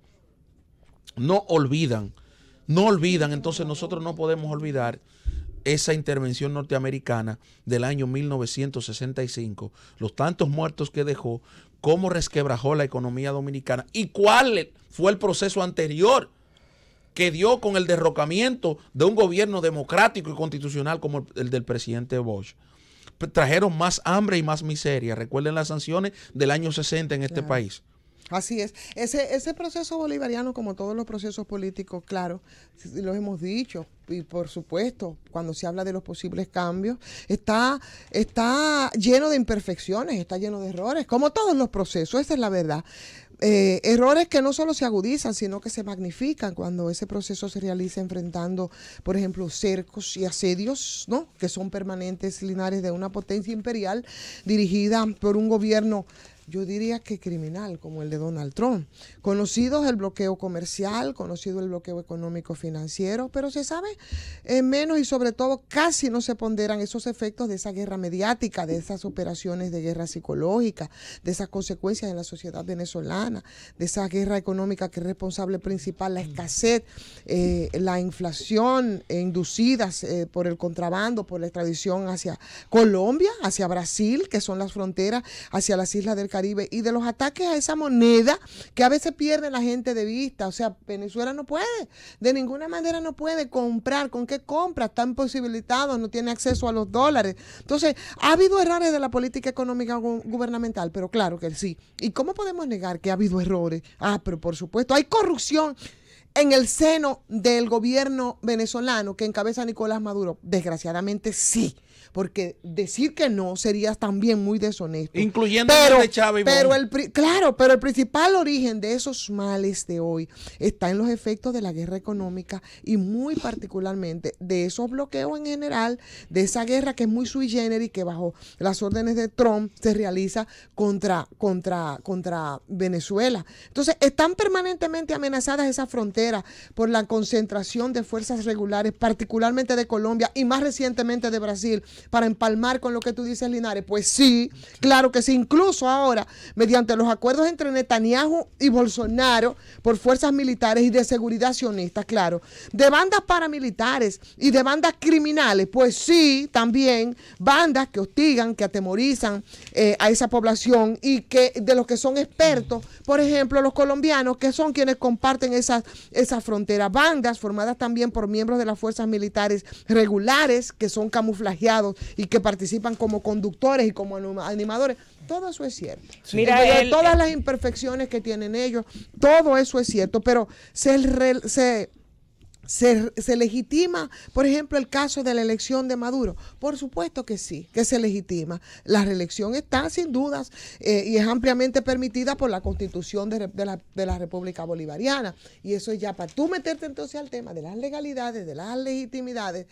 No olvidan. No olvidan, entonces nosotros no podemos olvidar esa intervención norteamericana del año 1965, los tantos muertos que dejó, cómo resquebrajó la economía dominicana y cuál fue el proceso anterior que dio con el derrocamiento de un gobierno democrático y constitucional como el del presidente Bush. Trajeron más hambre y más miseria. Recuerden las sanciones del año 60 en este país. Así es. Ese, ese proceso bolivariano, como todos los procesos políticos, claro, los hemos dicho, y por supuesto, cuando se habla de los posibles cambios, está, está lleno de imperfecciones, está lleno de errores, como todos los procesos, esa es la verdad. Eh, errores que no solo se agudizan, sino que se magnifican cuando ese proceso se realiza enfrentando, por ejemplo, cercos y asedios, ¿no? que son permanentes linares de una potencia imperial dirigida por un gobierno yo diría que criminal, como el de Donald Trump, Conocidos el bloqueo comercial, conocido el bloqueo económico financiero, pero se sabe eh, menos y sobre todo casi no se ponderan esos efectos de esa guerra mediática, de esas operaciones de guerra psicológica, de esas consecuencias en la sociedad venezolana, de esa guerra económica que es responsable principal, la mm. escasez, eh, la inflación eh, inducidas por el contrabando, por la extradición hacia Colombia, hacia Brasil, que son las fronteras hacia las islas del Caribe, y de los ataques a esa moneda que a veces pierde la gente de vista. O sea, Venezuela no puede, de ninguna manera no puede comprar. ¿Con qué compra? Están posibilitados, no tiene acceso a los dólares. Entonces, ha habido errores de la política económica gubernamental, pero claro que sí. ¿Y cómo podemos negar que ha habido errores? Ah, pero por supuesto, hay corrupción en el seno del gobierno venezolano que encabeza Nicolás Maduro? Desgraciadamente sí porque decir que no sería también muy deshonesto. Incluyendo a el de Chávez. Pero el, claro, pero el principal origen de esos males de hoy está en los efectos de la guerra económica y muy particularmente de esos bloqueos en general, de esa guerra que es muy sui generis, que bajo las órdenes de Trump se realiza contra, contra, contra Venezuela. Entonces, están permanentemente amenazadas esas fronteras por la concentración de fuerzas regulares, particularmente de Colombia y más recientemente de Brasil, para empalmar con lo que tú dices, Linares. Pues sí, claro que sí. Incluso ahora, mediante los acuerdos entre Netanyahu y Bolsonaro por fuerzas militares y de seguridad sionistas, claro, de bandas paramilitares y de bandas criminales, pues sí, también bandas que hostigan, que atemorizan eh, a esa población y que de los que son expertos, por ejemplo, los colombianos, que son quienes comparten esas, esa frontera. Bandas formadas también por miembros de las fuerzas militares regulares que son camuflajeados y que participan como conductores y como animadores. Todo eso es cierto. Mira, todas las imperfecciones que tienen ellos, todo eso es cierto, pero se, se legitima, por ejemplo, el caso de la elección de Maduro? Por supuesto que sí, que se legitima. La reelección está, sin dudas, eh, y es ampliamente permitida por la Constitución de, la, de, la, República Bolivariana. Y eso es ya para tú meterte entonces al tema de las legalidades, de las legitimidades,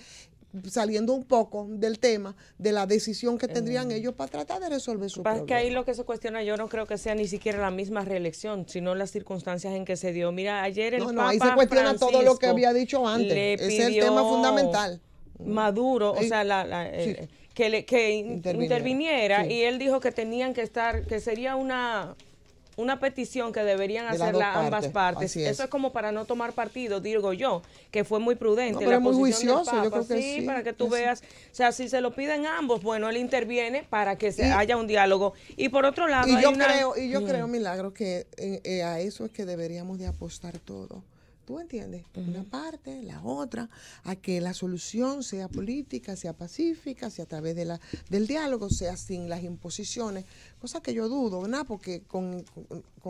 saliendo un poco del tema de la decisión que eh. tendrían ellos para tratar de resolver su problema. Es que ahí lo que se cuestiona, yo no creo que sea ni siquiera la misma reelección, sino las circunstancias en que se dio. Mira, ayer el no, no, ahí se cuestiona todo lo que había dicho antes. Ese es el tema fundamental. Maduro, o sea, eh, que, le, que interviniera, y él dijo que tenían que estar, que sería una una petición que deberían hacer las ambas partes. Eso es como para no tomar partido, digo yo, que fue muy prudente. muy juicioso, yo creo que sí, sí, para que tú veas. O sea, si se lo piden ambos, bueno, él interviene para que se haya un diálogo. Y por otro lado. yo, creo, y yo creo, Milagro, que eh, eh, a eso es que deberíamos de apostar todo. ¿Tú entiendes? una parte, la otra, a que la solución sea política, sea pacífica, sea a través de la, del diálogo, sea sin las imposiciones, cosa que yo dudo, ¿verdad? Porque con,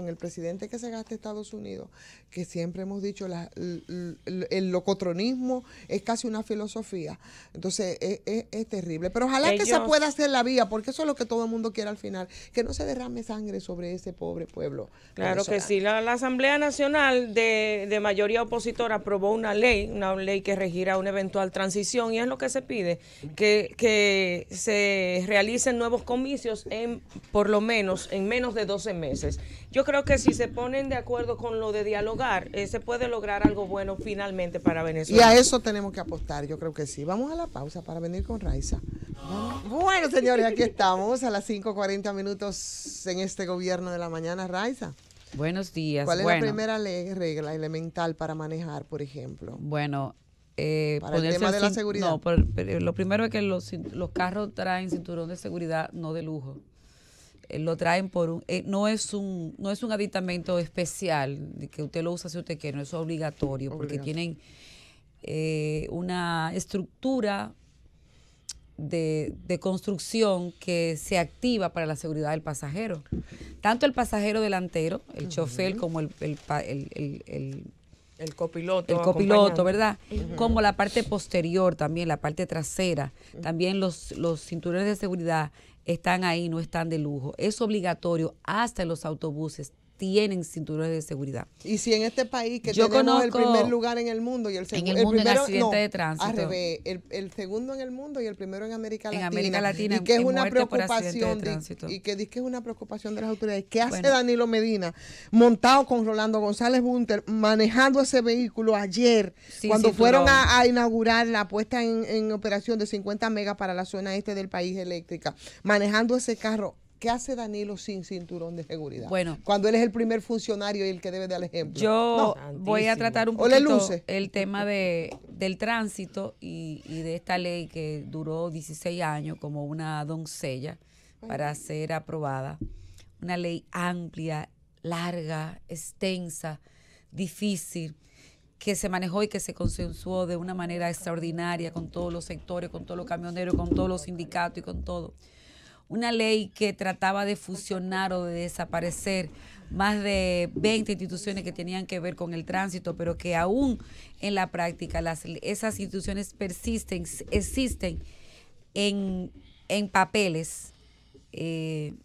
el presidente que se gasta Estados Unidos, que siempre hemos dicho, el, locotronismo es casi una filosofía, entonces es, terrible. Pero ojalá que se pueda hacer la vía, porque eso es lo que todo el mundo quiere al final, que no se derrame sangre sobre ese pobre pueblo. Claro que sí, la, Asamblea Nacional de, de mayor opositora aprobó una ley, una ley que regirá una eventual transición y es lo que se pide, que, se realicen nuevos comicios en por lo menos en menos de 12 meses. Yo creo que si se ponen de acuerdo con lo de dialogar, eh, se puede lograr algo bueno finalmente para Venezuela. Y a eso tenemos que apostar, yo creo que sí. Vamos a la pausa para venir con Raiza. Bueno, señores, aquí estamos a las 5.40 minutos en este gobierno de la mañana, Raiza. Buenos días. ¿Cuál es la primera ley, regla elemental para manejar, por ejemplo? Bueno, eh, para el tema de la seguridad. No, lo primero es que los, carros traen cinturón de seguridad, no de lujo. Eh, lo traen por un, eh, no es un, no es un aditamento especial que usted lo usa si usted quiere, no es obligatorio, porque tienen eh, una estructura de, de, construcción que se activa para la seguridad del pasajero tanto el pasajero delantero, el chofer, como el, el, el, copiloto. El copiloto, ¿verdad? Como la parte posterior también, la parte trasera. También los, los cinturones de seguridad están ahí, no están de lujo. Es obligatorio hasta en los autobuses tienen cinturones de seguridad. Y si en este país que Yo tenemos el primer lugar en el mundo y el segundo en el, mundo el de tránsito. el, segundo en el mundo y el primero en América Latina. América Latina y que es una preocupación de, y que que es una preocupación de las autoridades. ¿Qué hace Danilo Medina montado con Rolando González Bunter manejando ese vehículo ayer cuando fueron a, inaugurar la puesta en, en operación de 50 megas para la zona este del país eléctrica, manejando ese carro ¿Qué hace Danilo sin cinturón de seguridad? Bueno. Cuando él es el primer funcionario y el que debe dar ejemplo. Yo voy a tratar un poco el tema de, del tránsito y, de esta ley que duró 16 años como una doncella para ser aprobada. Una ley amplia, larga, extensa, difícil que se manejó y que se consensuó de una manera extraordinaria con todos los sectores, con todos los camioneros, con todos los sindicatos y con todo una ley que trataba de fusionar o de desaparecer más de 20 instituciones que tenían que ver con el tránsito, pero que aún en la práctica las, esas instituciones persisten, existen en, en papeles eh,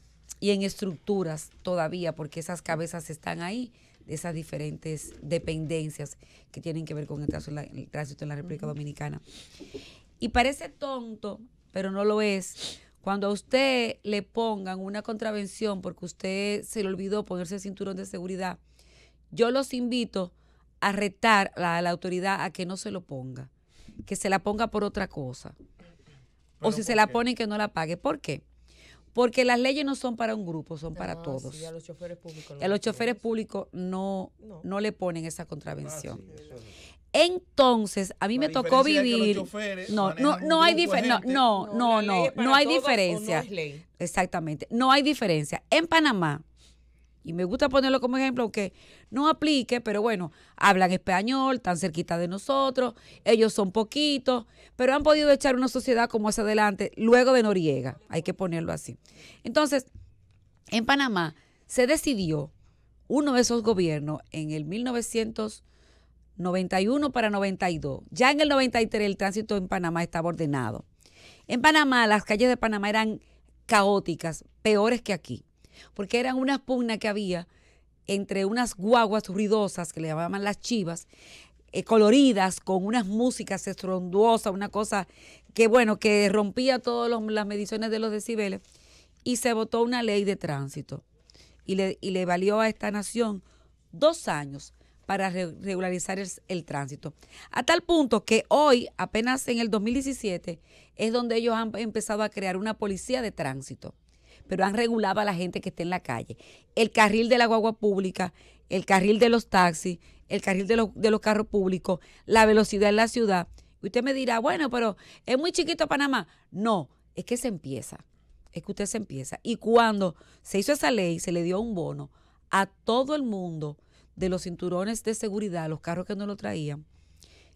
y en estructuras todavía, porque esas cabezas están ahí de esas diferentes dependencias que tienen que ver con el tránsito en la República Dominicana. Y parece tonto, pero no lo es, cuando a usted le pongan una contravención porque usted se le olvidó ponerse el cinturón de seguridad, yo los invito a retar a la autoridad a que no se lo ponga, que se la ponga por otra cosa. O si se la ponen, que no la pague. ¿Por qué? Porque las leyes no son para un grupo, son para todos. Sí, a los choferes públicos no, a choferes públicos no, le ponen esa contravención. Ah, entonces, a mí me tocó vivir. no, no, no hay diferencia. No, no, no, no, no hay diferencia. Exactamente, no hay diferencia. En Panamá, y me gusta ponerlo como ejemplo, aunque no aplique, pero bueno, hablan español, tan cerquita de nosotros, ellos son poquitos, pero han podido echar una sociedad como esa adelante luego de Noriega, hay que ponerlo así. Entonces, en Panamá se decidió uno de esos gobiernos en el 1900 91 para 92. Ya en el 93 el tránsito en Panamá estaba ordenado. En Panamá las calles de Panamá eran caóticas, peores que aquí, porque eran unas pugna que había entre unas guaguas ruidosas que le llamaban las chivas, eh, coloridas, con unas músicas estronduosas, una cosa que, bueno, que rompía todas las mediciones de los decibeles, y se votó una ley de tránsito. Y le, y le valió a esta nación dos años para regularizar el, tránsito. A tal punto que hoy, apenas en el 2017, es donde ellos han empezado a crear una policía de tránsito, pero han regulado a la gente que está en la calle. El carril de la guagua pública, el carril de los taxis, el carril de, de los carros públicos, la velocidad en la ciudad. Y usted me dirá, bueno, pero es muy chiquito Panamá. No, es que se empieza, es que usted se empieza. Y cuando se hizo esa ley, se le dio un bono a todo el mundo de los cinturones de seguridad, los carros que no lo traían,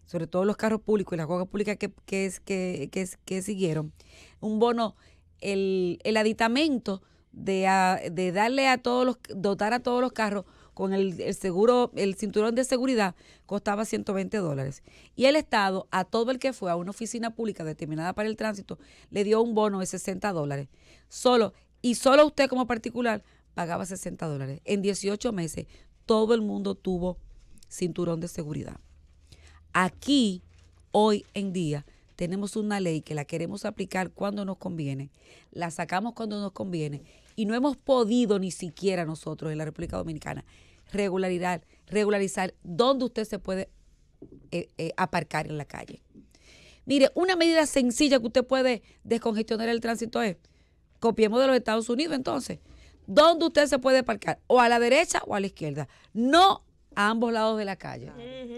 sobre todo los carros públicos y las cosas públicas que, que, que, siguieron, un bono, el, aditamento de, darle a todos los, dotar a todos los carros con el, el, seguro, el cinturón de seguridad, costaba 120 dólares. Y el Estado, a todo el que fue a una oficina pública determinada para el tránsito, le dio un bono de 60 dólares. Solo, y solo usted como particular pagaba 60 dólares en 18 meses todo el mundo tuvo cinturón de seguridad. Aquí, hoy en día, tenemos una ley que la queremos aplicar cuando nos conviene, la sacamos cuando nos conviene y no hemos podido ni siquiera nosotros en la República Dominicana regularizar, regularizar dónde usted se puede eh, eh, aparcar en la calle. Mire, una medida sencilla que usted puede descongestionar el tránsito es, copiemos de los Estados Unidos entonces, dónde usted se puede parcar, o a la derecha o a la izquierda. No a ambos lados de la calle.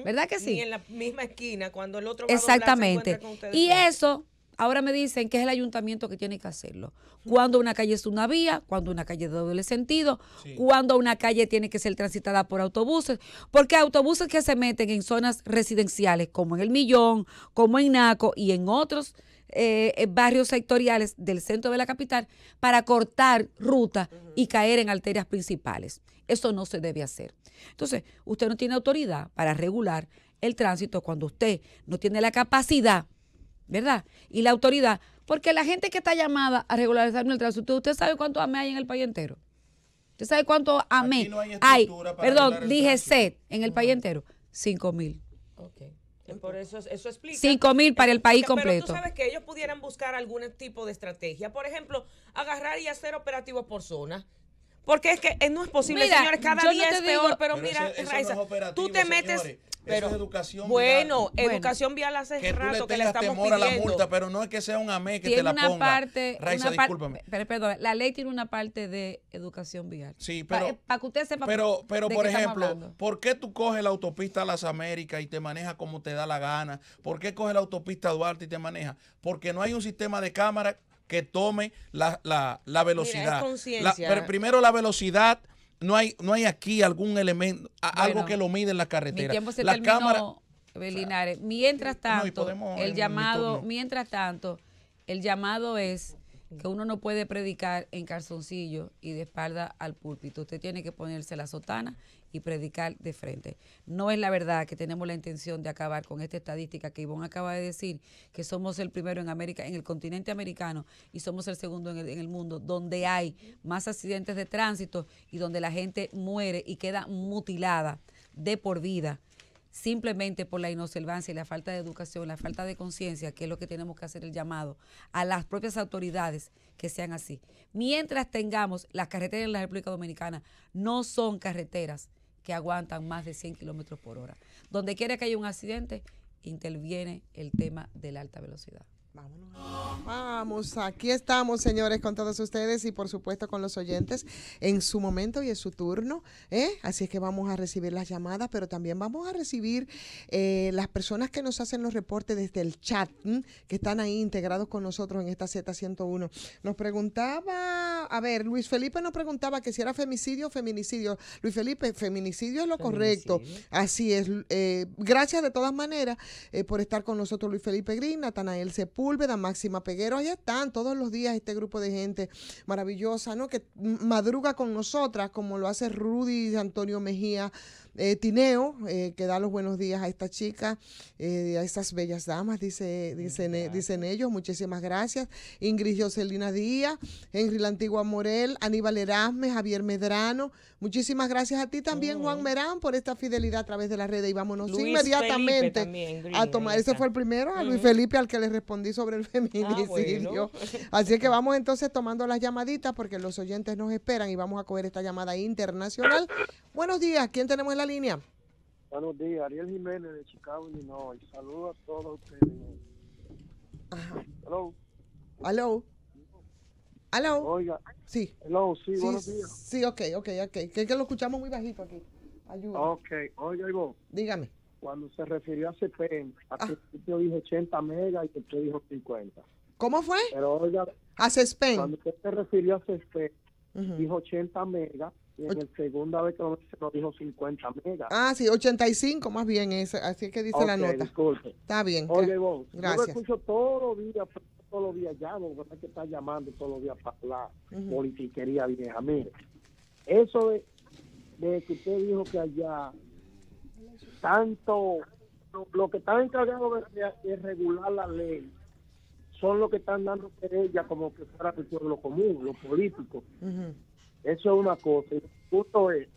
¿Verdad que sí? Ni en la misma esquina, cuando el otro va Exactamente. y eso, ahora me dicen que es el ayuntamiento que tiene que hacerlo. Cuando una calle es una vía, cuando una calle es de doble sentido, cuando una calle tiene que ser transitada por autobuses, porque autobuses que se meten en zonas residenciales, como en El Millón, como en Naco y en otros eh, eh, barrios sectoriales del centro de la capital para cortar ruta y caer en arterias principales. Eso no se debe hacer. Entonces, usted no tiene autoridad para regular el tránsito cuando usted no tiene la capacidad, ¿verdad? Y la autoridad, porque la gente que está llamada a regularizar el tránsito, ¿usted sabe cuánto AME hay en el país entero? ¿Usted sabe cuánto AME hay? perdón, dije en el país entero. 5 mil. Por eso, eso explica. 5 mil para el país completo. Pero tú sabes que ellos pudieran buscar algún tipo de estrategia. Por ejemplo, agarrar y hacer operativos por zona. Porque es que eh, no es posible, señores. Cada día es peor. Pero, mira, Raiza, tú te metes eso es educación bueno, educación vial hace que rato tú le que le estamos temor a la multa, pero no es que sea un amé que te la una Parte, Raiza, discúlpame. Pero, perdón, la ley tiene una parte de educación vial. Sí, pero eh, para que usted sepa Pero pero por ejemplo, ¿por qué tú coges la autopista a Las Américas y te manejas como te da la gana? ¿Por qué coges la autopista Duarte y te manejas? Porque no hay un sistema de cámara que tome la, la, la velocidad. la, pero primero la velocidad, no hay, no hay aquí algún elemento, algo que lo mide en la carretera. tiempo se la cámara, Belinares. Mientras tanto, el llamado, mientras tanto, el llamado es que uno no puede predicar en calzoncillo y de espalda al púlpito. Usted tiene que ponerse la sotana y predicar de frente. No es la verdad que tenemos la intención de acabar con esta estadística que Ivonne acaba de decir, que somos el primero en América, en el continente americano y somos el segundo en el, mundo, donde hay más accidentes de tránsito y donde la gente muere y queda mutilada de por vida simplemente por la inobservancia y la falta de educación, la falta de conciencia, que es lo que tenemos que hacer el llamado a las propias autoridades que sean así. Mientras tengamos las carreteras en la República Dominicana, no son carreteras que aguantan más de 100 kilómetros por hora. Donde quiera que haya un accidente, interviene el tema de la alta velocidad. Vamos, aquí estamos, señores, con todos ustedes y por supuesto con los oyentes en su momento y en su turno. ¿eh? Así es que vamos a recibir las llamadas, pero también vamos a recibir eh, las personas que nos hacen los reportes desde el chat, que están ahí integrados con nosotros en esta Z101. Nos preguntaba, a ver, Luis Felipe nos preguntaba que si era femicidio o feminicidio. Luis Felipe, feminicidio es lo correcto. Así es. Eh, gracias de todas maneras por estar con nosotros, Luis Felipe Green, Natanael Sepúlveda Sepúlveda, Máxima Peguero, allá están todos los días este grupo de gente maravillosa, ¿no? Que madruga con nosotras, como lo hace Rudy Antonio Mejía eh, Tineo, eh, que da los buenos días a esta chica, eh, a estas bellas damas, dice, e, dicen, ellos. Muchísimas gracias. Ingrid Joselina Díaz, Henry La Antigua Morel, Aníbal Erasme, Javier Medrano. Muchísimas gracias a ti también, Juan oh. Merán, por esta fidelidad a través de la red. Y vámonos inmediatamente a tomar. Ese fue el primero, a Luis Felipe, al que le respondí sobre el ah, feminicidio. [laughs] Así que vamos entonces tomando las llamaditas porque los oyentes nos esperan y vamos a coger esta llamada internacional. Buenos días, ¿quién tenemos en la la línea. Buenos días, Ariel Jiménez de Chicago, Illinois. Saludos a todos ustedes. Hello. Hello. Hello. Oiga. Sí. Hello, sí, buenos días. Sí, ok, ok, ok. Que, que lo escuchamos muy bajito aquí. Ayuda. Ok, oiga, Ivo. Dígame. Cuando se refirió a CPM, a ah. yo dije 80 megas y usted dijo 50. ¿Cómo fue? Pero oiga. A CESPEN. Cuando usted se refirió a CESPEN, uh dijo 80 megas en la segunda vez que lo nos dijo 50 megas. Ah, sí, 85 más bien, es, así es que dice la nota. Disculpe. Está bien. Oye, vos, gracias. yo lo escucho todos los días, pues, todos los días ya, que está llamando todos los días para la politiquería vieja. Mire, eso de, que usted dijo que allá tanto, lo, que están encargados de, regular la ley son los que están dando querella como que fuera el pueblo común, los políticos. Eso es una cosa. El punto es,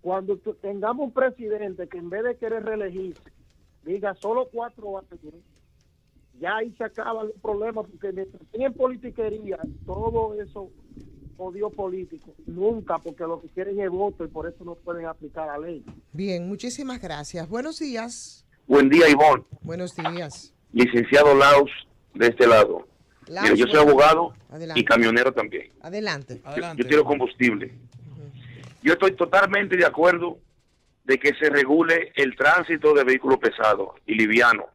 cuando tengamos un presidente que en vez de querer reelegirse, diga solo cuatro años, ya ahí se acaban el problema porque mientras tienen politiquería, todo eso odio político, nunca, porque lo que quieren es voto y por eso no pueden aplicar la ley. Bien, muchísimas gracias. Buenos días. Buen día, Ivonne. Buenos días. Licenciado Laus, de este lado yo soy abogado y camionero también. Adelante. Yo, tiro combustible. Yo estoy totalmente de acuerdo de que se regule el tránsito de vehículos pesados y liviano.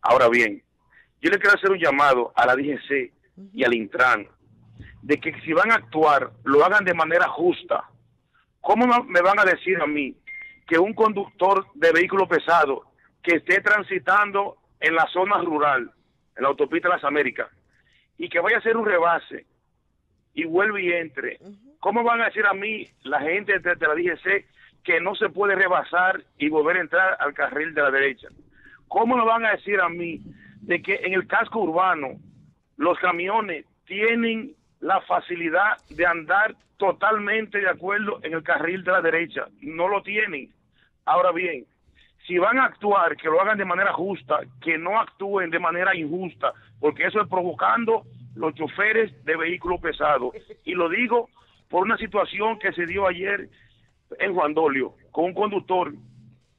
Ahora bien, yo le quiero hacer un llamado a la DGC y al Intran de que si van a actuar, lo hagan de manera justa. ¿Cómo me van a decir a mí que un conductor de vehículo pesado que esté transitando en la zona rural, en la autopista de las Américas, y que vaya a hacer un rebase y vuelve y entre. ¿Cómo van a decir a mí, la gente de, de la DGC, que no se puede rebasar y volver a entrar al carril de la derecha? ¿Cómo lo van a decir a mí de que en el casco urbano los camiones tienen la facilidad de andar totalmente de acuerdo en el carril de la derecha? No lo tienen. Ahora bien, si van a actuar, que lo hagan de manera justa, que no actúen de manera injusta, porque eso es provocando los choferes de vehículos pesados. [laughs] Y lo digo por una situación que se dio ayer en Juan Dolio, con un conductor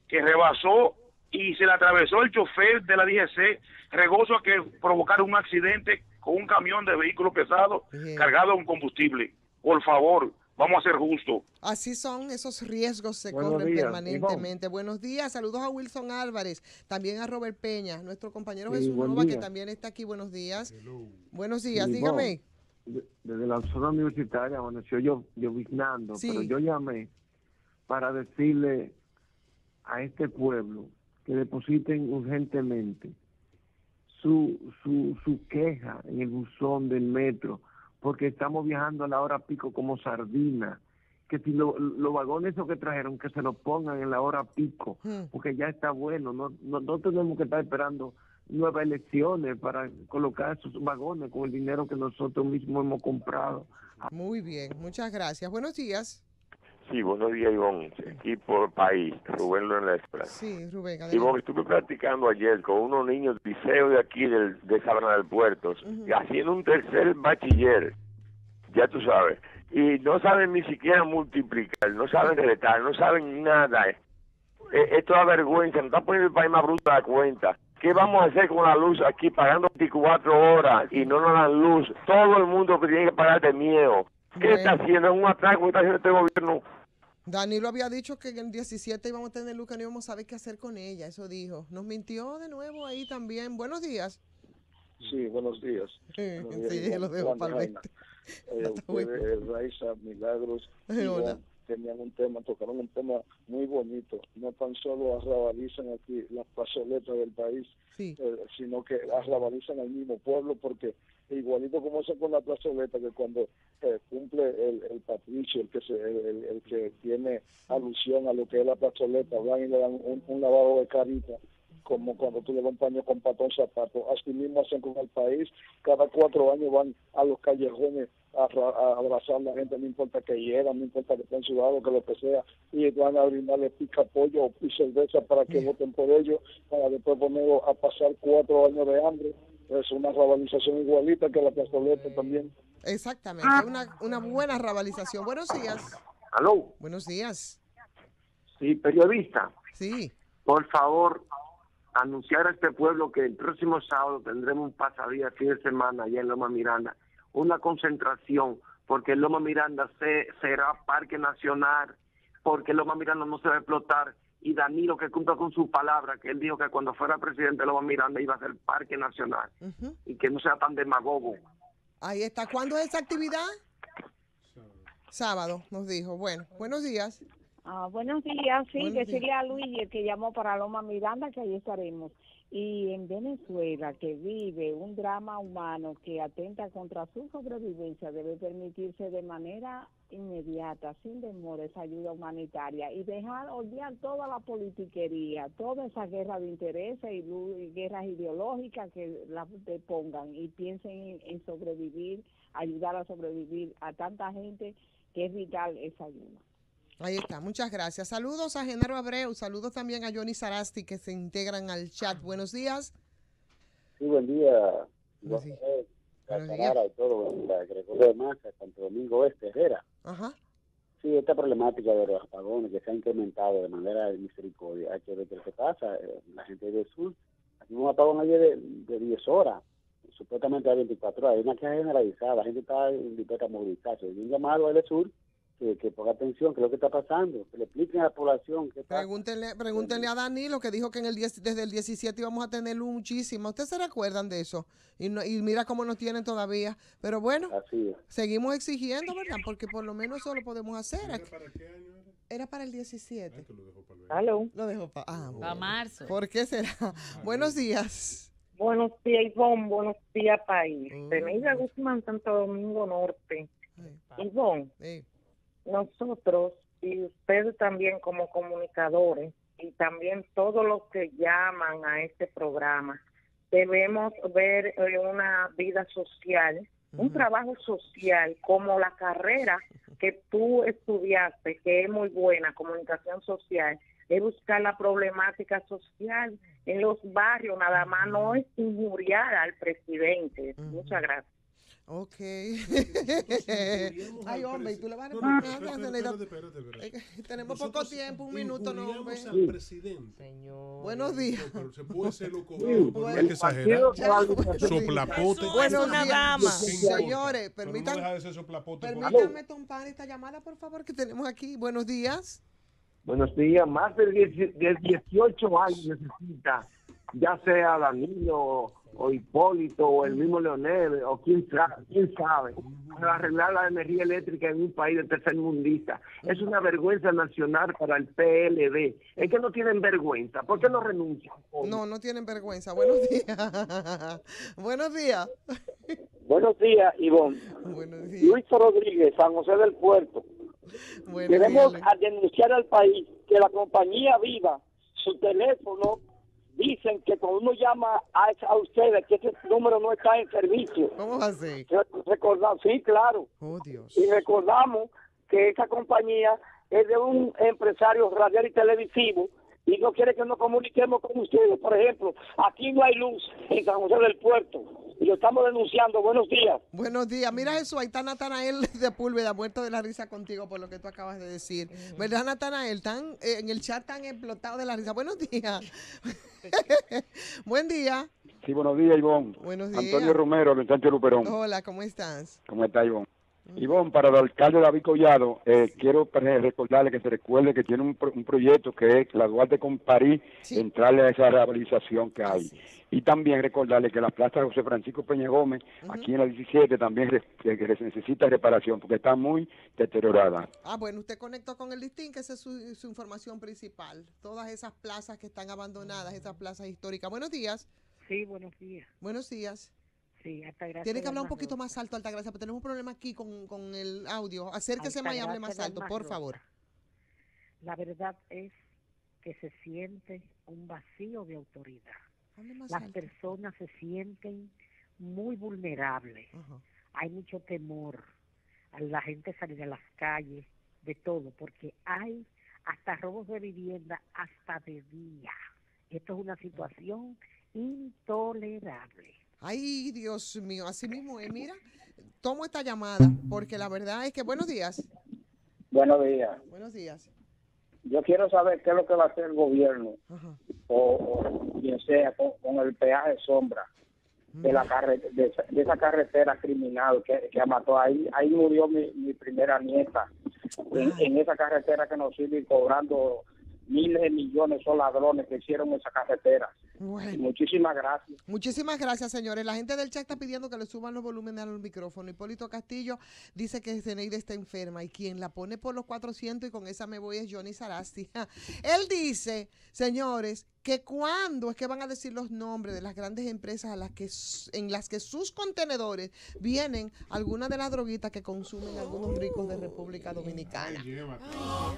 que rebasó y se le atravesó el chofer de la DGC, regoso a que provocara un accidente con un camión de vehículos pesados cargado con combustible. Por favor, Vamos a ser justos. Así son, esos riesgos se corren permanentemente. Buenos días, saludos a Wilson Álvarez, también a Robert Peña, nuestro compañero Jesús que también está aquí. Buenos días. Buenos días, dígame. desde la zona universitaria bueno, yo yo sí. pero yo llamé para decirle a este pueblo que depositen urgentemente su, su, su queja en el buzón del metro porque estamos viajando a la hora pico como sardina. Que si los vagones que trajeron, que se los pongan en la hora pico, hmm. porque ya está bueno, no, no tenemos que estar esperando nuevas elecciones para colocar esos vagones con el dinero que nosotros mismos hemos comprado. Muy bien, muchas gracias. Buenos días. Sí, buenos días, Ivonne. Aquí por país, Rubén López Sí, Rubén. Adelante. Ivonne, estuve practicando ayer con unos niños liceo de aquí, de Sabana del Puerto, haciendo un tercer bachiller, ya tú sabes. Y no saben ni siquiera multiplicar, no saben retar, no saben nada. E, e, esto da vergüenza, nos está poniendo el país más bruto a la cuenta. ¿Qué vamos a hacer con la luz aquí pagando 24 horas y no nos dan luz? Todo el mundo tiene que pagar de miedo. ¿Qué está haciendo? Un ataque que está este gobierno. Danilo había dicho que el 17 íbamos a tener Luca no íbamos a saber qué hacer con ella, eso dijo. Nos mintió de nuevo ahí también. Buenos días. Sí, buenos días. Sí, lo dejo para el eh, Raiza, Milagros, [laughs] tenían un tema, tocaron un tema muy bonito. No tan solo arrabalizan aquí las pasoletas del país, eh, sino que arrabalizan al mismo pueblo porque igualito como eso con la plazoleta, que cuando eh, cumple el, patricio, el que se, el, que tiene alusión a lo que es la plazoleta, van y le dan un, lavado de carita, como cuando tú le acompañas con patón zapato. Así mismo hacen con el país, cada cuatro años van a los callejones a, abrazar a la gente, no importa que hieran, no importa que estén sudados, que lo que sea, y van a brindarle pica pollo y cerveza para que voten por ellos, para después ponerlos a pasar cuatro años de hambre es una rabalización igualita que la plastoleta también. Exactamente, ah. una, una buena rabalización. Buenos días. Aló. Buenos días. Sí, periodista. Sí. Por favor, anunciar a este pueblo que el próximo sábado tendremos un pasadía fin de semana allá en Loma Miranda, una concentración, porque Loma Miranda se, será parque nacional, porque Loma Miranda no se va a explotar, y Danilo que cumpla con su palabra, que él dijo que cuando fuera presidente de Loma Miranda iba a ser Parque Nacional y que no sea tan demagogo. Ahí está. ¿Cuándo es esa actividad? Sábado, nos dijo. Bueno, buenos días. Ah, buenos días, sí, decirle a Luis que llamó para Loma Miranda que ahí estaremos y en Venezuela, que vive un drama humano que atenta contra su sobrevivencia, debe permitirse de manera inmediata, sin demora, esa ayuda humanitaria y dejar olvidar toda la politiquería, toda esa guerra de intereses y, guerras ideológicas que la depongan y piensen en sobrevivir, ayudar a sobrevivir a tanta gente que es vital esa ayuda. Ahí está, muchas gracias. Saludos a Genaro Abreu, saludos también a Johnny Sarasti que se integran al chat. Buenos días. Sí, buen día. Buenos días. días. Gregorio de Santo Domingo Este, Herrera. Ajá. Sí, esta problemática de los apagones que se ha incrementado de manera de misericordia, hay que ver qué pasa. Eh, la gente del sur, aquí un apagón ayer de, de 10 horas, supuestamente a 24 horas, hay una queja generalizada, la gente está dispuesta a movilizarse. un llamado el sur que, que, ponga atención, que lo que está pasando, que le expliquen a la población. Qué pregúntenle, pasa. pregúntenle a Danilo que dijo que en el desde el 17 íbamos a tener muchísimo. ¿Ustedes se recuerdan de eso? Y, y mira cómo nos tienen todavía. Pero bueno, seguimos exigiendo, ¿verdad? Porque por lo menos eso lo podemos hacer. ¿Era para qué año era? para el 17. Ah, ¿aló? lo dejó ah, para marzo. ¿Por qué será? Ah, Buenos días. Buenos días, Ivonne. Buenos días, país. Oh, de Guzmán, Santo Domingo Norte. Ivonne. Sí nosotros y ustedes también como comunicadores y también todos los que llaman a este programa, debemos ver eh, una vida social, un trabajo social como la carrera que tú estudiaste, que es muy buena, comunicación social, es buscar la problemática social en los barrios, nada más no es injuriar al presidente. Muchas gracias. Ok. Ay, hombre, y tú le vas a Tenemos poco tiempo, un minuto, no, hombre. presidente. Señor. Buenos días. Se puede ser loco. Hay que exagerar. Soplapote. Bueno, una dama. Señores, permítanme. Permítanme tomar esta llamada, por favor, que tenemos aquí. Buenos días. Buenos días. Más de 18 años necesita, ya sea Danilo, niño o Hipólito o el mismo Leonel o quién, quién sabe para arreglar la energía eléctrica en un país de mundista. Es una vergüenza nacional para el PLD. Es que no tienen vergüenza. ¿Por qué no renuncian? No, no tienen vergüenza. Buenos días. [laughs] Buenos días. Buenos días, Ivonne. Buenos días. Luis Rodríguez, San José del Puerto. Queremos a denunciar al país que la compañía Viva, su teléfono dicen que cuando uno llama a, a ustedes que ese número no está en servicio. ¿Cómo así? Recordamos, sí, claro. Oh, Dios. Y recordamos que esa compañía es de un empresario radial y televisivo y no quiere que nos comuniquemos con ustedes. Por ejemplo, aquí no hay luz en San José del Puerto y lo estamos denunciando. Buenos días. Buenos días. Mira eso, ahí está Natanael [laughs] de Púlveda, muerto de la risa contigo por lo que tú acabas de decir. ¿Verdad, Natanael? Tan, eh, en el chat tan explotado de la risa. Buenos días. [laughs] Buen día. Sí, buenos días, Ivonne. Buenos días. Antonio Romero, Luis Sánchez Luperón. Hola, ¿cómo estás? ¿Cómo estás, Ivonne? Y mm. Ivonne, para el alcalde David Collado, eh, quiero recordarle que se recuerde que tiene un, proyecto que es la Duarte con París, entrarle a esa rehabilitación que hay. Y también recordarle que la plaza José Francisco Peña Gómez, aquí en la 17, también necesita reparación porque está muy deteriorada. Ah, bueno, usted conectó con el listín, que esa es su, su información principal. Todas esas plazas que están abandonadas, esas plazas históricas. Buenos días. Sí, buenos días. Buenos días. Sí, Tiene que hablar un poquito más alto, Altagracia, porque tenemos un problema aquí con, el audio. Acérquese más y hable más alto, por favor. La verdad es que se siente un vacío de autoridad. Las personas se sienten muy vulnerables. Hay mucho temor a la gente salir a las calles, de todo, porque hay hasta robos de vivienda hasta de día. Esto es una situación intolerable. Ay, Dios mío, así mismo es. Mira, tomo esta llamada porque la verdad es que buenos días. Buenos días. Buenos días. Yo quiero saber qué es lo que va a hacer el gobierno o, quien sea con, el peaje sombra de la mm. de, esa carretera criminal que, que mató. Ahí, ahí murió mi, primera nieta en, en, esa carretera que nos sigue cobrando miles de millones son ladrones que hicieron esa carretera. Muchísimas gracias. Muchísimas gracias, señores. La gente del chat está pidiendo que le suban los volúmenes al micrófono. Hipólito Castillo dice que Zeneida está enferma y quien la pone por los 400 y con esa me voy es Johnny Sarasti. [laughs] Él dice, señores, que cuando es que van a decir los nombres de las grandes empresas a las que, en las que sus contenedores vienen algunas de las droguitas que consumen algunos ricos de República Dominicana.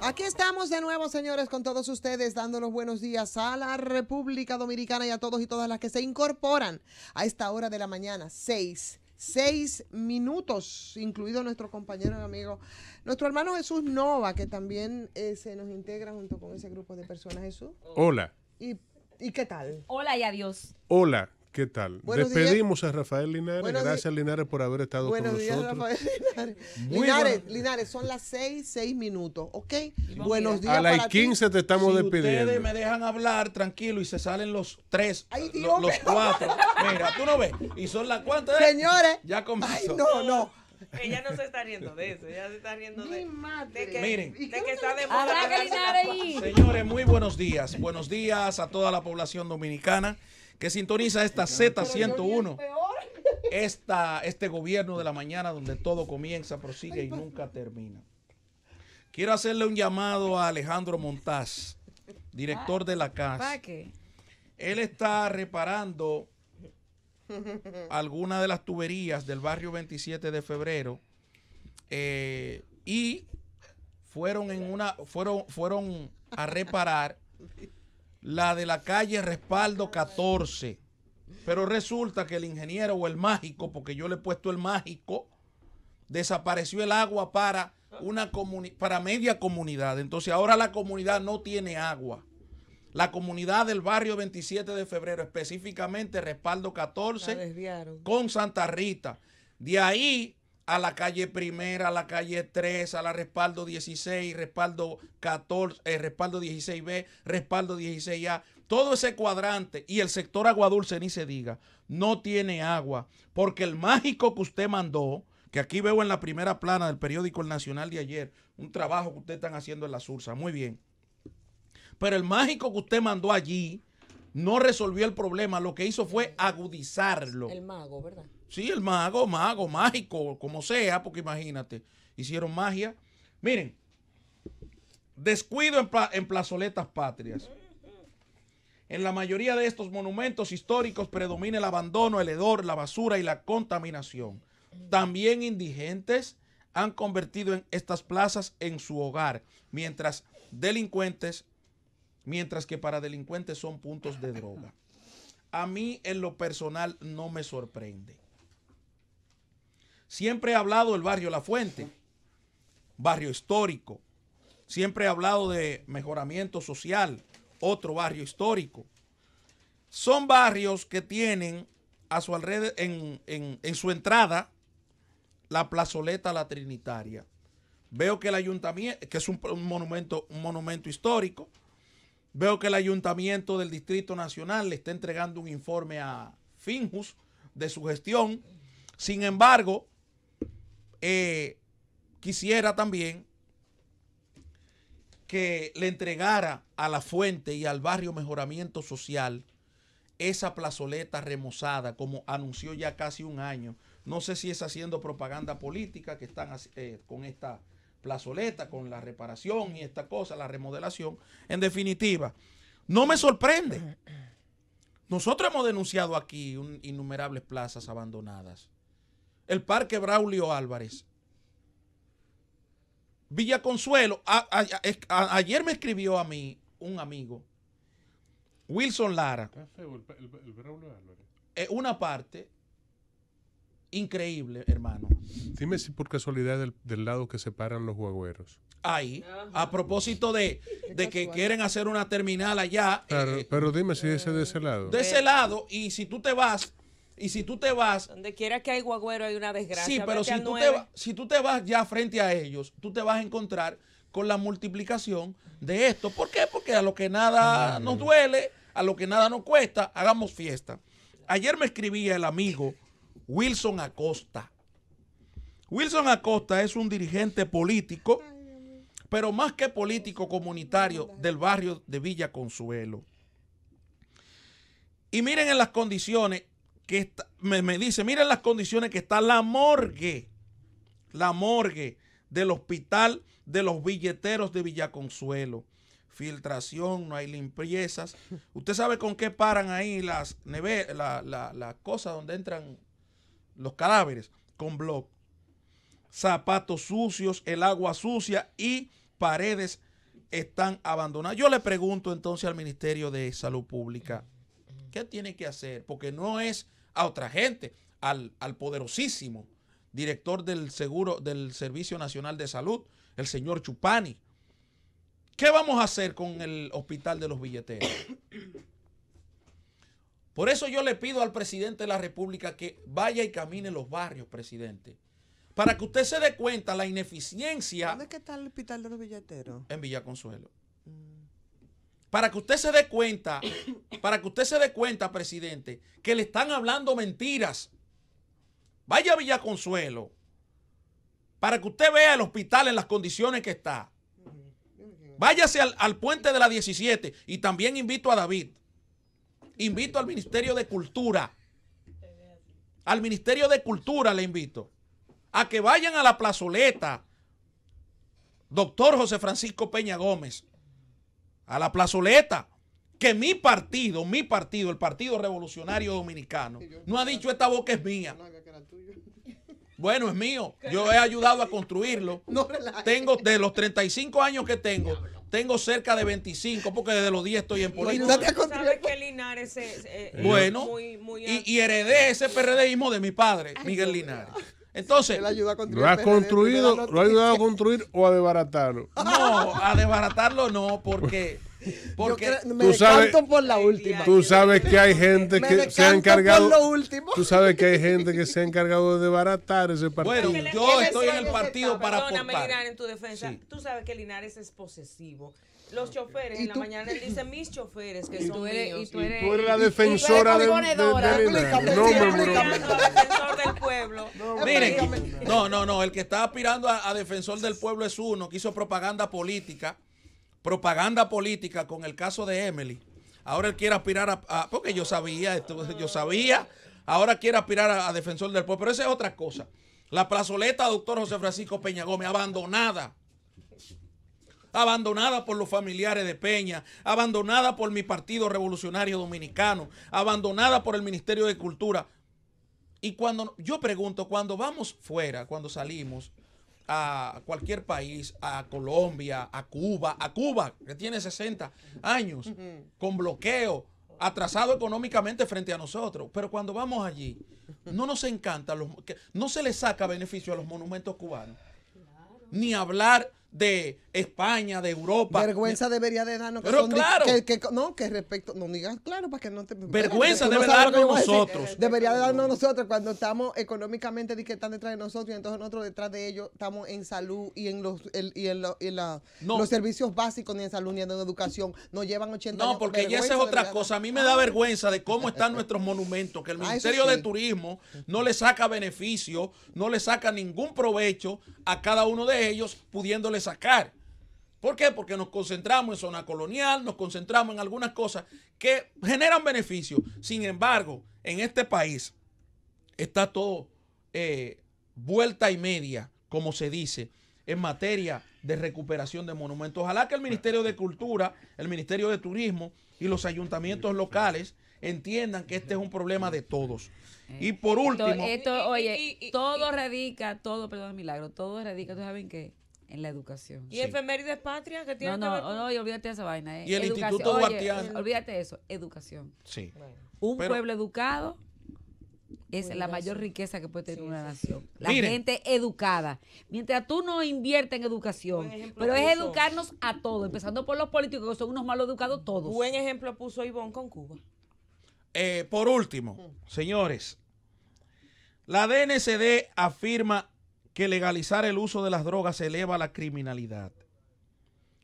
Aquí estamos de nuevo, señores, con todos ustedes, dando los buenos días a la República Dominicana y a todos y todas las que se incorporan a esta hora de la mañana, Seis, seis minutos, incluido nuestro compañero y amigo, nuestro hermano Jesús Nova, que también eh, se nos integra junto con ese grupo de personas. Jesús. Hola. ¿Y, qué tal? Hola y adiós. Hola. ¿Qué tal? Despedimos a Rafael Linares. Gracias, Linares, por haber estado Buenos días, Rafael Linares. Linares, Linares, son las seis, seis minutos, ¿ok? Buenos días. A las 15 te estamos despidiendo. Ustedes me dejan hablar tranquilo y se salen los tres, los, cuatro. Mira, tú no ves. Y son las cuantas. Eh. Señores. Ya comenzó. no, no. [laughs] Ella no se está riendo de eso, ella se está riendo de, Miren, está Señores, muy buenos días. Buenos días a toda la población dominicana que sintoniza esta Z101. Esta, este gobierno de la mañana donde todo comienza, prosigue y nunca termina. Quiero hacerle un llamado a Alejandro Montaz, director de la casa. Él está reparando [laughs] algunas de las tuberías del barrio 27 de febrero eh, y fueron en una fueron fueron a reparar la de la calle Respaldo 14. Pero resulta que el ingeniero o el mágico, porque yo le he puesto el mágico, desapareció el agua para una para media comunidad. Entonces ahora la comunidad no tiene agua. La comunidad del barrio 27 de febrero, específicamente Respaldo 14, con Santa Rita. De ahí a la calle primera, a la calle 3, a la respaldo 16, respaldo 14, eh, respaldo 16B, respaldo 16A. Todo ese cuadrante y el sector agua dulce, ni se diga, no tiene agua. Porque el mágico que usted mandó, que aquí veo en la primera plana del periódico El Nacional de ayer, un trabajo que usted están haciendo en la Sursa, muy bien. Pero el mágico que usted mandó allí no resolvió el problema, lo que hizo fue agudizarlo. El mago, ¿verdad? Sí, el mago, mago, mágico, como sea, porque imagínate, hicieron magia. Miren, descuido en, plazoletas patrias. En la mayoría de estos monumentos históricos predomina el abandono, el hedor, la basura y la contaminación. También indigentes han convertido en estas plazas en su hogar, mientras delincuentes mientras que para delincuentes son puntos de droga. A mí en lo personal no me sorprende. Siempre he hablado del barrio La Fuente, barrio histórico. Siempre he hablado de mejoramiento social, otro barrio histórico. Son barrios que tienen a su alrededor, en, su entrada, la plazoleta La Trinitaria. Veo que el ayuntamiento, que es monumento, un monumento histórico, Veo que el ayuntamiento del Distrito Nacional le está entregando un informe a Finjus de su gestión. Sin embargo, eh, quisiera también que le entregara a la fuente y al barrio mejoramiento social esa plazoleta remozada, como anunció ya casi un año. No sé si es haciendo propaganda política que están eh, con esta plazoleta, con la reparación y esta cosa, la remodelación. En definitiva, no me sorprende. Nosotros hemos denunciado aquí innumerables plazas abandonadas. El Parque Braulio Álvarez. Villa Consuelo. ayer me escribió a mí un amigo, Wilson Lara. Eh, una parte Increíble, hermano. Dime si por casualidad del, lado que separan los guagüeros. Ahí, ah. a propósito de, de que quieren hacer una terminal allá. Eh, eh, pero dime si es de ese lado. De ese lado, y si tú te vas, y si tú te vas. Donde quiera que hay guagüero hay una desgracia. Sí, pero si tú, te si tú te vas ya frente a ellos, tú te vas a encontrar con la multiplicación de esto. ¿Por qué? Porque a lo que nada ah. nos duele, a lo que nada nos cuesta, hagamos fiesta. Ayer me escribía el amigo Wilson Acosta. Wilson Acosta es un dirigente político, pero más que político comunitario del barrio de Villa Consuelo. Y miren en las condiciones que está, me, dice, miren las condiciones que está la morgue, la morgue del hospital de los billeteros de Villa Consuelo. Filtración, no hay limpiezas. Usted sabe con qué paran ahí las, la, cosas donde entran los cadáveres, con blog, zapatos sucios, el agua sucia y paredes están abandonadas. Yo le pregunto entonces al Ministerio de Salud Pública, ¿qué tiene que hacer? Porque no es a otra gente, al, al poderosísimo director del seguro del Servicio Nacional de Salud, el señor Chupani. ¿Qué vamos a hacer con el hospital de los billeteros? Por eso yo le pido al presidente de la República que vaya y camine los barrios, presidente. Para que usted se dé cuenta la ineficiencia. ¿Dónde que está el hospital de los billeteros? En Villa Consuelo. Para que usted se dé cuenta, [coughs] para que usted se dé cuenta, presidente, que le están hablando mentiras. Vaya a Villa Consuelo. Para que usted vea el hospital en las condiciones que está. Váyase al, al puente de la 17 y también invito a David. Invito al Ministerio de Cultura. Al Ministerio de Cultura le invito a que vayan a la plazoleta, doctor José Francisco Peña Gómez, a la plazoleta, que mi partido, mi partido, el Partido Revolucionario Dominicano, no ha dicho esta boca es mía. Bueno, es mío. [laughs] Yo he ayudado a construirlo. Tengo de los 35 años que tengo, tengo cerca de 25 porque desde los 10 estoy en política. ¿Sabes que Linares es, eh, bueno, y, heredé ese PRDismo de mi padre, Miguel Linares. Entonces, lo ha construido, lo ha ayudado a construir o a desbaratarlo. No, a desbaratarlo no, porque [laughs] Porque me tú sabes, por la última. Tú sabes que hay gente que se ha encargado. Tú sabes que hay gente que se ha encargado de desbaratar ese partido. Bueno, yo estoy en el partido para Perdóname, aportar. Linares, en tu defensa. Tú sabes que Linares es posesivo los choferes en la mañana él dice mis choferes que son míos. Y tú, eres, tú eres la defensora del defensor del pueblo. No, Miren, no, no, no, el que está aspirando a defensor del pueblo es uno que hizo propaganda política propaganda política con el caso de Emily. Ahora él quiere aspirar a, porque yo sabía esto, yo sabía, ahora quiere aspirar a, a defensor del pueblo, pero esa es otra cosa. La plazoleta, doctor José Francisco Peña Gómez, abandonada. Abandonada por los familiares de Peña, abandonada por mi Partido Revolucionario Dominicano, abandonada por el Ministerio de Cultura. Y cuando yo pregunto, cuando vamos fuera, cuando salimos, a cualquier país, a Colombia, a Cuba, a Cuba, que tiene 60 años, con bloqueo, atrasado económicamente frente a nosotros. Pero cuando vamos allí, no nos encanta, no se le saca beneficio a los monumentos cubanos. Ni hablar de España, de Europa. Vergüenza debería de darnos. Que no, que respecto, no digan claro para que no te... Vergüenza debe darnos nosotros. Debería de darnos nosotros cuando estamos económicamente de que están detrás de nosotros y entonces nosotros detrás de ellos estamos en salud y en los y en, la, los servicios básicos ni en salud ni en educación. Nos llevan 80 no, años. porque ya esa es otra cosa. A mí me da ah. vergüenza de cómo están nuestros monumentos, que el ah, Ministerio de Turismo no le saca beneficio, no le saca ningún provecho a cada uno de ellos, pudiéndole sacar. ¿Por qué? Porque nos concentramos en zona colonial, nos concentramos en algunas cosas que generan beneficios. Sin embargo, en este país está todo eh, vuelta y media, como se dice, en materia de recuperación de monumentos. Ojalá que el Ministerio de Cultura, el Ministerio de Turismo y los ayuntamientos locales entiendan que este es un problema de todos. Y por último... Esto, oye, todo radica, todo, perdón, milagro, todo radica, ¿tú saben qué? la educación. ¿Y efemérides patria que tiene No, no, no, olvídate de esa vaina. Eh. Y el Instituto Guardián. Olvídate de eso, educación. Sí. Un pueblo educado es la mayor riqueza que puede tener una nación. La gente educada. Mientras tú no inviertes en educación, pero es educarnos a todos, empezando por los políticos, que son unos mal educados todos. Buen ejemplo puso Ivonne con Cuba. Eh, por último, mm. señores, la DNCD afirma que legalizar el uso de las drogas eleva la criminalidad.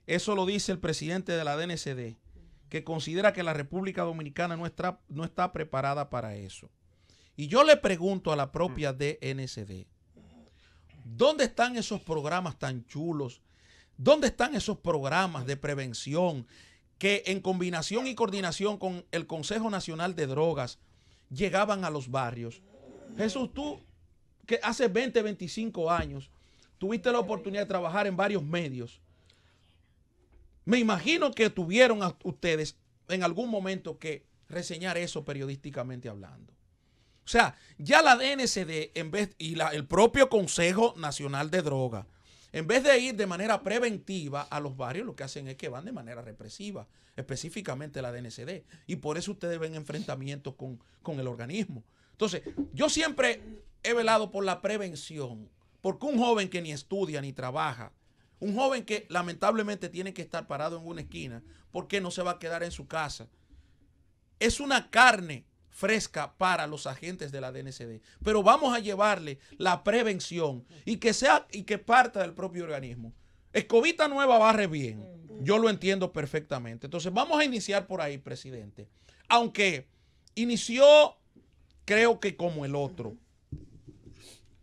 Eso lo dice el presidente de la DNCD, que considera que la República Dominicana no está, no está preparada para eso. Y yo le pregunto a la propia DNCD, ¿dónde están esos programas tan chulos? ¿Dónde están esos programas de prevención que en combinación y coordinación con el Consejo Nacional de Drogas llegaban a los barrios? Jesús, tú que hace 20, 25 años tuviste la oportunidad de trabajar en varios medios. Me imagino que tuvieron ustedes en algún momento que reseñar eso periodísticamente hablando. O sea, ya la DNCD en vez, y el propio Consejo Nacional de Drogas, en vez de ir de manera preventiva a los barrios, lo que hacen es que van de manera represiva, específicamente la DNCD. Y por eso ustedes ven enfrentamientos con, con el organismo. Entonces, yo siempre he velado por la prevención, porque un joven que ni estudia ni trabaja, un joven que lamentablemente tiene que estar parado en una esquina, porque no se va a quedar en su casa? Es una carne fresca para los agentes de la DNCD. Pero vamos a llevarle la prevención y que sea y que parta del propio organismo. Escobita nueva barre bien. Yo lo entiendo perfectamente. Entonces vamos a iniciar por ahí, presidente. Aunque inició, creo que como el otro,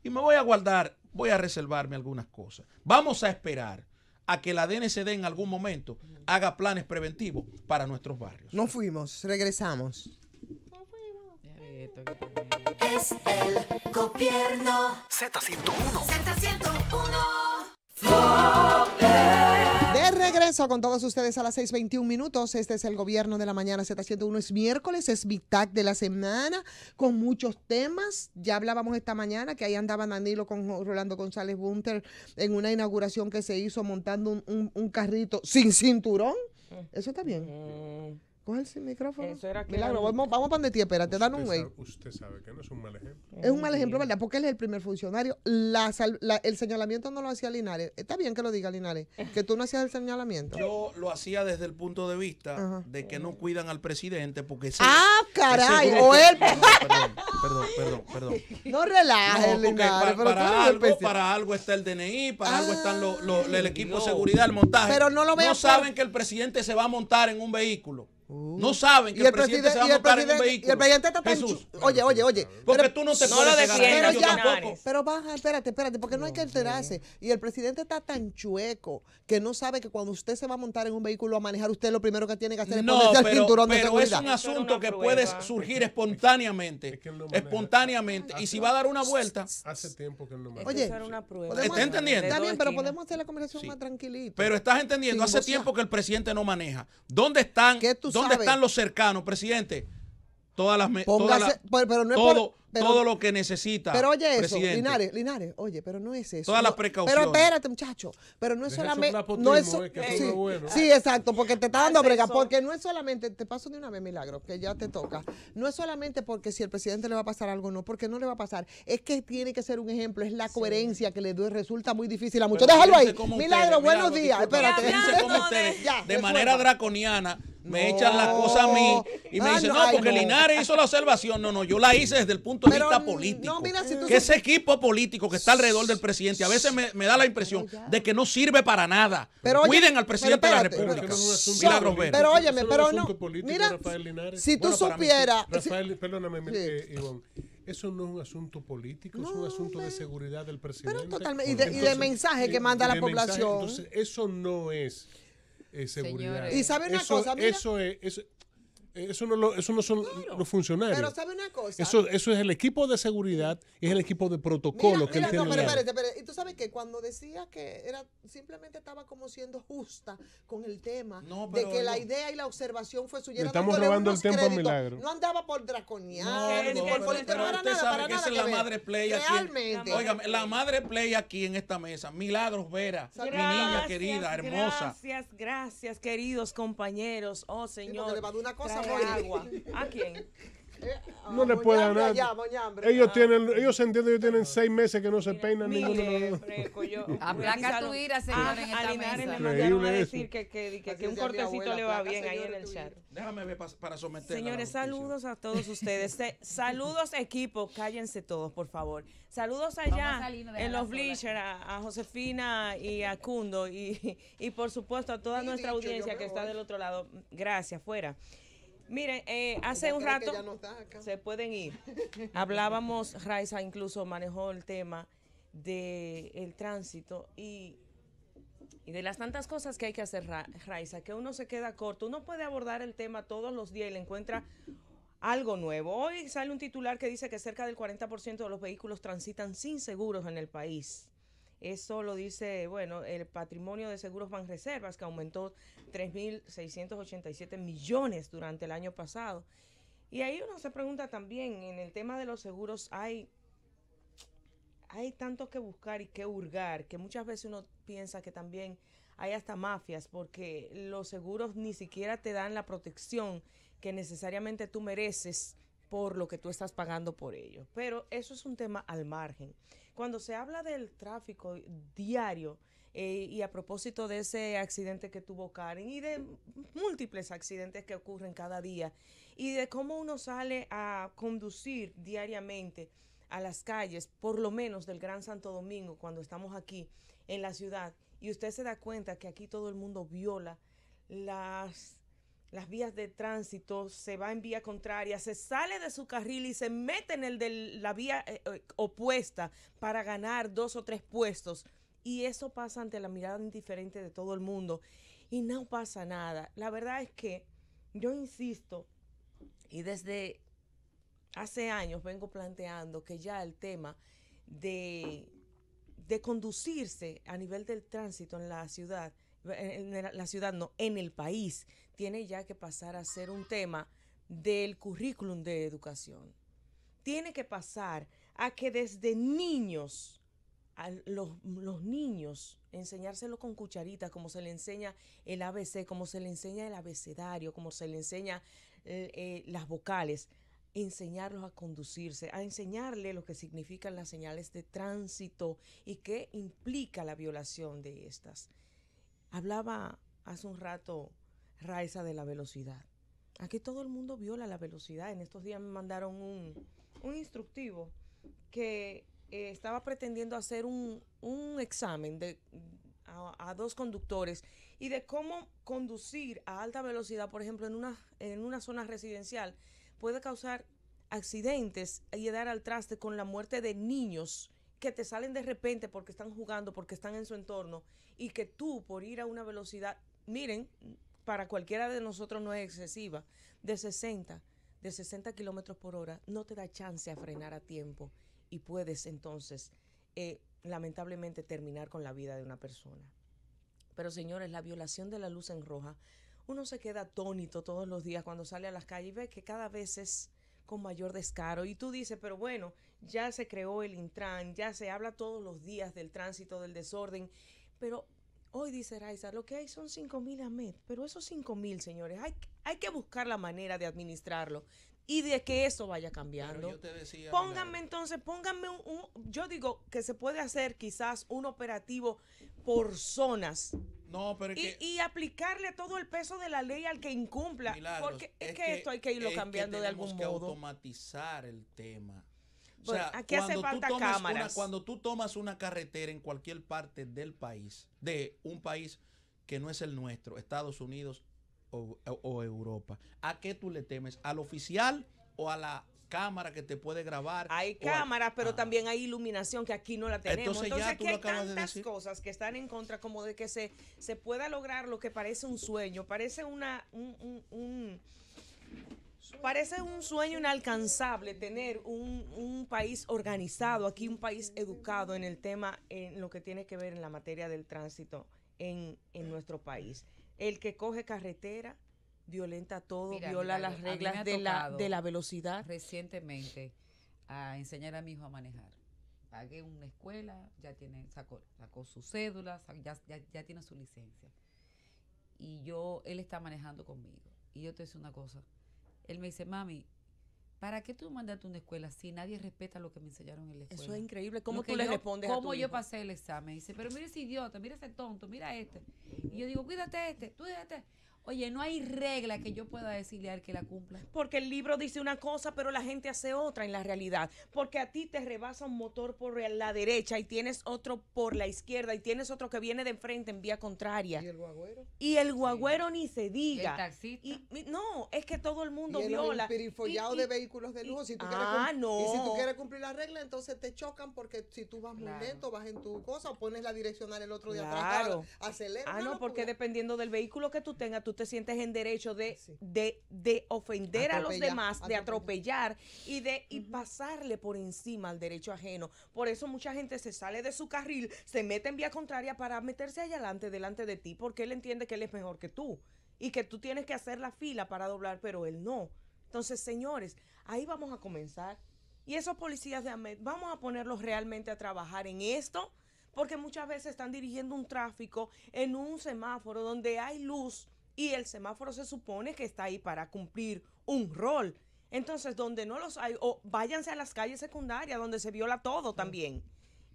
y me voy a guardar, voy a reservarme algunas cosas. Vamos a esperar a que la DNCD en algún momento haga planes preventivos para nuestros barrios. No fuimos, regresamos. Es el gobierno z con todos ustedes a las 6.21 minutos. Este es el gobierno de la mañana z Es miércoles, es mitad de la semana, con muchos temas. Ya hablábamos esta mañana que ahí andaba Danilo con Rolando González Bunter en una inauguración que se hizo montando un, carrito sin cinturón. Mm. Eso está bien. Mm el micrófono. Eso era que vamos, para donde ti, espérate, dan un güey. Usted sabe que no es un mal ejemplo. Es un mal ejemplo, ¿verdad? Porque él es el primer funcionario. el señalamiento no lo hacía Linares. Está bien que lo diga Linares, que tú no hacías el señalamiento. Yo lo hacía desde el punto de vista de que no cuidan al presidente porque ah, caray, Perdón, perdón, perdón, [laughs] No relajes, para, algo, está el DNI, para algo están ah. el equipo de seguridad, el montaje. Pero no lo ven. No saben que el presidente se va a montar en un vehículo. Uh. No saben que el presidente, se va a montar en un vehículo. Y el presidente está tan chueco Oye, oye, oye. Porque tú no te no lo defiendes. Pero, ya, pero baja, espérate, espérate, porque no, hay que enterarse Y el presidente está tan chueco que no sabe que cuando usted se va a montar en un vehículo a manejar, usted lo primero que tiene que hacer es ponerse el cinturón de seguridad. es un asunto que puede surgir espontáneamente. espontáneamente. y si va a dar una vuelta. Hace tiempo que él no maneja. Oye, ¿está entendiendo? Está bien, pero podemos hacer la conversación más tranquilita. Pero estás entendiendo, hace tiempo que el presidente no maneja. ¿Dónde están? ¿Dónde están los cercanos, presidente? Todas las. Póngase, pues, pero, no es todo, todo lo que necesita. Pero oye eso, Linares, Linares, oye, pero no es eso. Todas las precauciones. Pero espérate, muchacho, pero no es solamente no es, sí, exacto, porque te está dando brega, porque no es solamente te paso de una vez milagro, que ya te toca. No es solamente porque si el presidente le va a pasar algo no, porque no le va a pasar, es que tiene que ser un ejemplo, es la coherencia que le resulta muy difícil a muchos. Déjalo ahí. Milagro, buenos días. espérate. de manera draconiana me echan las cosa a mí y me ah, dicen, no, porque Linares hizo la observación. No, no, yo la hice desde el punto político. que ese equipo político que está alrededor del presidente a veces me, da la impresión de que no sirve para nada. Cuiden al presidente de la República. Pero, pero óyeme, pero no. Mira, si tú supieras. perdóname, eh, Eso no es un asunto político, es un asunto de seguridad del presidente. y, de, mensaje que manda la población. eso no es eh, seguridad. Y sabe una cosa, mira, eso es, eso no, lo, eso no son los funcionarios. Pero sabe una cosa. Eso, eso es el equipo de seguridad y es el equipo de protocolo mira, que mira, no, pero, espérate, espérate. Y tú sabes que cuando decía que era simplemente estaba como siendo justa con el tema de que la idea y la observación fue suya. Estamos robando el tiempo a milagro. No andaba por draconiar, ni por, por el tema, usted que esa es la madre play Realmente. aquí. la madre play aquí en esta mesa. Milagros Vera, mi niña querida, hermosa. Gracias, gracias, queridos compañeros. Oh, señor. Sí, le una cosa agua. ¿A quién? Eh, no le puede hablar Ellos ah. tienen, ellos se entienden, ellos tienen seis meses que no se peinan ninguno de [laughs] tu ira, señor, ah, en a le mandaron a decir que, un cortecito le va bien ahí en el chat. Déjame ver para someter. Señores, saludos a todos ustedes. [laughs] saludos, equipo. Cállense todos, por favor. Saludos allá en los bleacher bleachers a, Josefina y a Cundo y, por supuesto a toda nuestra audiencia que está del otro lado. Gracias, fuera. Miren, eh, hace un rato se pueden ir. Hablábamos, Raiza incluso manejó el tema del el tránsito y, y, de las tantas cosas que hay que hacer, Raiza, que uno se queda corto. Uno puede abordar el tema todos los días y le encuentra algo nuevo. Hoy sale un titular que dice que cerca del 40% de los vehículos transitan sin seguros en el país. Eso lo dice, bueno, el patrimonio de seguros banc-reservas que aumentó 3.687 millones durante el año pasado. Y ahí uno se pregunta también, en el tema de los seguros hay, hay tanto que buscar y que hurgar, que muchas veces uno piensa que también hay hasta mafias, porque los seguros ni siquiera te dan la protección que necesariamente tú mereces por lo que tú estás pagando por ello. Pero eso es un tema al margen. Cuando se habla del tráfico diario, eh, y a propósito de ese accidente que tuvo Karen y de múltiples accidentes que ocurren cada día y de cómo uno sale a conducir diariamente a las calles, por lo menos del Gran Santo Domingo, cuando estamos aquí en la ciudad, y usted se da cuenta que aquí todo el mundo viola las las vías de tránsito, se va en vía contraria, se sale de su carril y se mete en el de la vía eh, eh, opuesta para ganar dos o tres puestos. Y eso pasa ante la mirada indiferente de todo el mundo. Y no pasa nada. La verdad es que yo insisto, y desde hace años vengo planteando que ya el tema de, de conducirse a nivel del tránsito en la ciudad, en la ciudad no, en el país, tiene ya que pasar a ser un tema del currículum de educación. Tiene que pasar a que desde niños, a los, niños, enseñárselo con cucharitas, como se le enseña el ABC, como se le enseña el abecedario, como se le enseña eh, eh, las vocales, enseñarlos a conducirse, a enseñarle lo que significan las señales de tránsito y qué implica la violación de estas. Hablaba hace un rato Raiza de la velocidad. Aquí todo el mundo viola la velocidad. En estos días me mandaron un, instructivo que eh, estaba pretendiendo hacer un, un examen de, a, dos conductores y de cómo conducir a alta velocidad, por ejemplo, en una, en una zona residencial, puede causar accidentes y dar al traste con la muerte de niños que te salen de repente porque están jugando, porque están en su entorno y que tú por ir a una velocidad, miren, para cualquiera de nosotros no es excesiva, de 60, de 60 kilómetros por hora, no te da chance a frenar a tiempo y puedes entonces, eh, lamentablemente, terminar con la vida de una persona. Pero señores, la violación de la luz en roja, uno se queda atónito todos los días cuando sale a las calles y ve que cada vez es con mayor descaro. Y tú dices, pero bueno, ya se creó el Intran, ya se habla todos los días del tránsito, del desorden, pero Hoy dice Raiza, lo que hay son 5 mil AMED, pero esos 5 mil, señores, hay, hay que buscar la manera de administrarlo y de que eso vaya cambiando. Yo pónganme entonces, pónganme un, yo digo que se puede hacer quizás un operativo por zonas. No, pero y, aplicarle todo el peso de la ley al que incumpla, porque es, que, esto hay que irlo cambiando de algún modo. que automatizar el tema. O sea, aquí hace falta cuando tú tomas una carretera en cualquier parte del país, de un país que no es el nuestro, Estados Unidos o, Europa, ¿a qué tú le temes? ¿Al oficial o a la cámara que te puede grabar. Hay cámaras, pero ah. también hay iluminación que aquí no la tenemos. Entonces, ya hay tantas cosas que están en contra como de que se, se pueda lograr lo que parece un sueño, parece una un parece un sueño inalcanzable tener un, país organizado, aquí un país educado en el tema, en lo que tiene que ver en la materia del tránsito en, nuestro país. El que coge carretera violenta todo, viola las reglas de la, de la velocidad. Recientemente a enseñar a mi hijo a manejar. Pagué una escuela, ya tiene, sacó, sacó su cédula, ya, ya, tiene su licencia. Y yo, él está manejando conmigo. Y yo te hice una cosa, él me dice, mami, ¿Para qué tú mandaste una escuela si nadie respeta lo que me enseñaron en la escuela? Eso es increíble. ¿Cómo tú le respondes a a ¿Cómo yo pasé el examen? Dice, pero mira ese idiota, mira ese tonto, mira este. Y yo digo, cuídate este, tú este. Oye, no hay regla que yo pueda decirle al que la cumpla. Porque el libro dice una cosa, pero la gente hace otra en la realidad. Porque a ti te rebasa un motor por la derecha y tienes otro por la izquierda y tienes otro que viene de enfrente en vía contraria. ¿Y el guagüero? Y el guagüero ni se diga. ¿Y el taxista? no, es que todo el mundo ¿Y el viola. perifollado de vehículos de lujo. ah, no. Y si tú quieres cumplir la regla, entonces te chocan porque si tú vas muy lento, vas en tu cosa o pones la direccional el otro día atrás. Claro. Acelera. Ah, no, porque pues dependiendo del vehículo que tú tengas, tú te sientes en derecho de, de, ofender a los demás, de atropellar y de pasarle por encima al derecho ajeno. Por eso mucha gente se sale de su carril, se mete en vía contraria para meterse allá adelante, delante de ti, porque él entiende que él es mejor que tú y que tú tienes que hacer la fila para doblar, pero él no. Entonces, señores, ahí vamos a comenzar. Y esos policías de AMED, vamos a ponerlos realmente a trabajar en esto, porque muchas veces están dirigiendo un tráfico en un semáforo donde hay luz y el semáforo se supone que está ahí para cumplir un rol. Entonces, donde no los hay, o váyanse a las calles secundarias donde se viola todo también.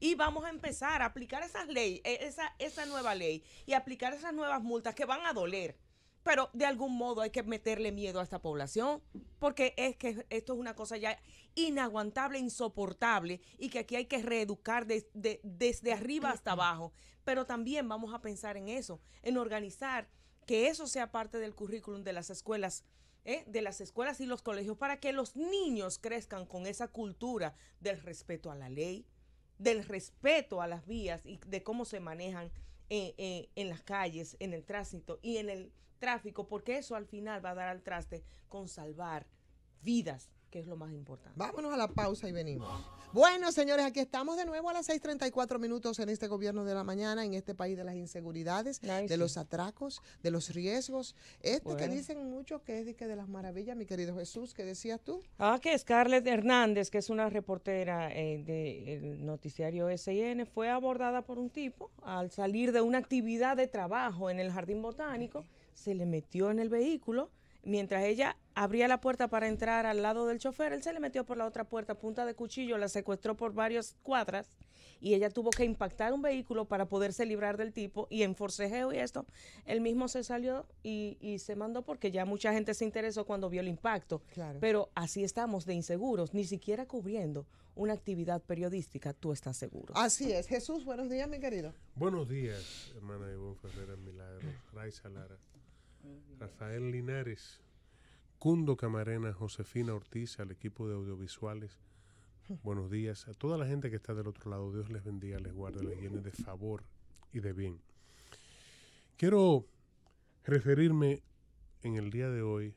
Y vamos a empezar a aplicar esas leyes, esa, esa nueva ley y aplicar esas nuevas multas que van a doler. Pero de algún modo hay que meterle miedo a esta población, porque es que esto es una cosa ya inaguantable, insoportable, y que aquí hay que reeducar de, desde arriba hasta abajo. Pero también vamos a pensar en eso, en organizar que eso sea parte del currículum de las escuelas. ¿eh? de las escuelas y los colegios para que los niños crezcan con esa cultura del respeto a la ley, del respeto a las vías y de cómo se manejan eh, eh, en las calles, en el tránsito y en el tráfico, porque eso al final va a dar al traste con salvar vidas que es lo más importante. Vámonos a la pausa y venimos. Bueno, señores, aquí estamos de nuevo a las 6.34 minutos en este gobierno de la mañana, en este país de las inseguridades, de los atracos, de los riesgos. Esto que dicen muchos que es de, las maravillas, mi querido Jesús, ¿qué decías tú? Ah, que Scarlett Hernández, que es una reportera eh, del noticiario SIN, fue abordada por un tipo al salir de una actividad de trabajo en el jardín botánico, se le metió en el vehículo Mientras ella abría la puerta para entrar al lado del chofer, él se le metió por la otra puerta, punta de cuchillo, la secuestró por varias cuadras y ella tuvo que impactar un vehículo para poderse librar del tipo y en forcejeo y esto, él mismo se salió y, se mandó porque ya mucha gente se interesó cuando vio el impacto. Pero así estamos de inseguros, ni siquiera cubriendo una actividad periodística, tú estás seguro. Así es. Jesús, buenos días, mi querido. Buenos días, hermana Ivonne Milagros, Raiza Lara. Rafael Linares, Cundo Camarena, Josefina Ortiz, al equipo de audiovisuales. Buenos días a toda la gente que está del otro lado. Dios les bendiga, les guarde, les llene de favor y de bien. Quiero referirme en el día de hoy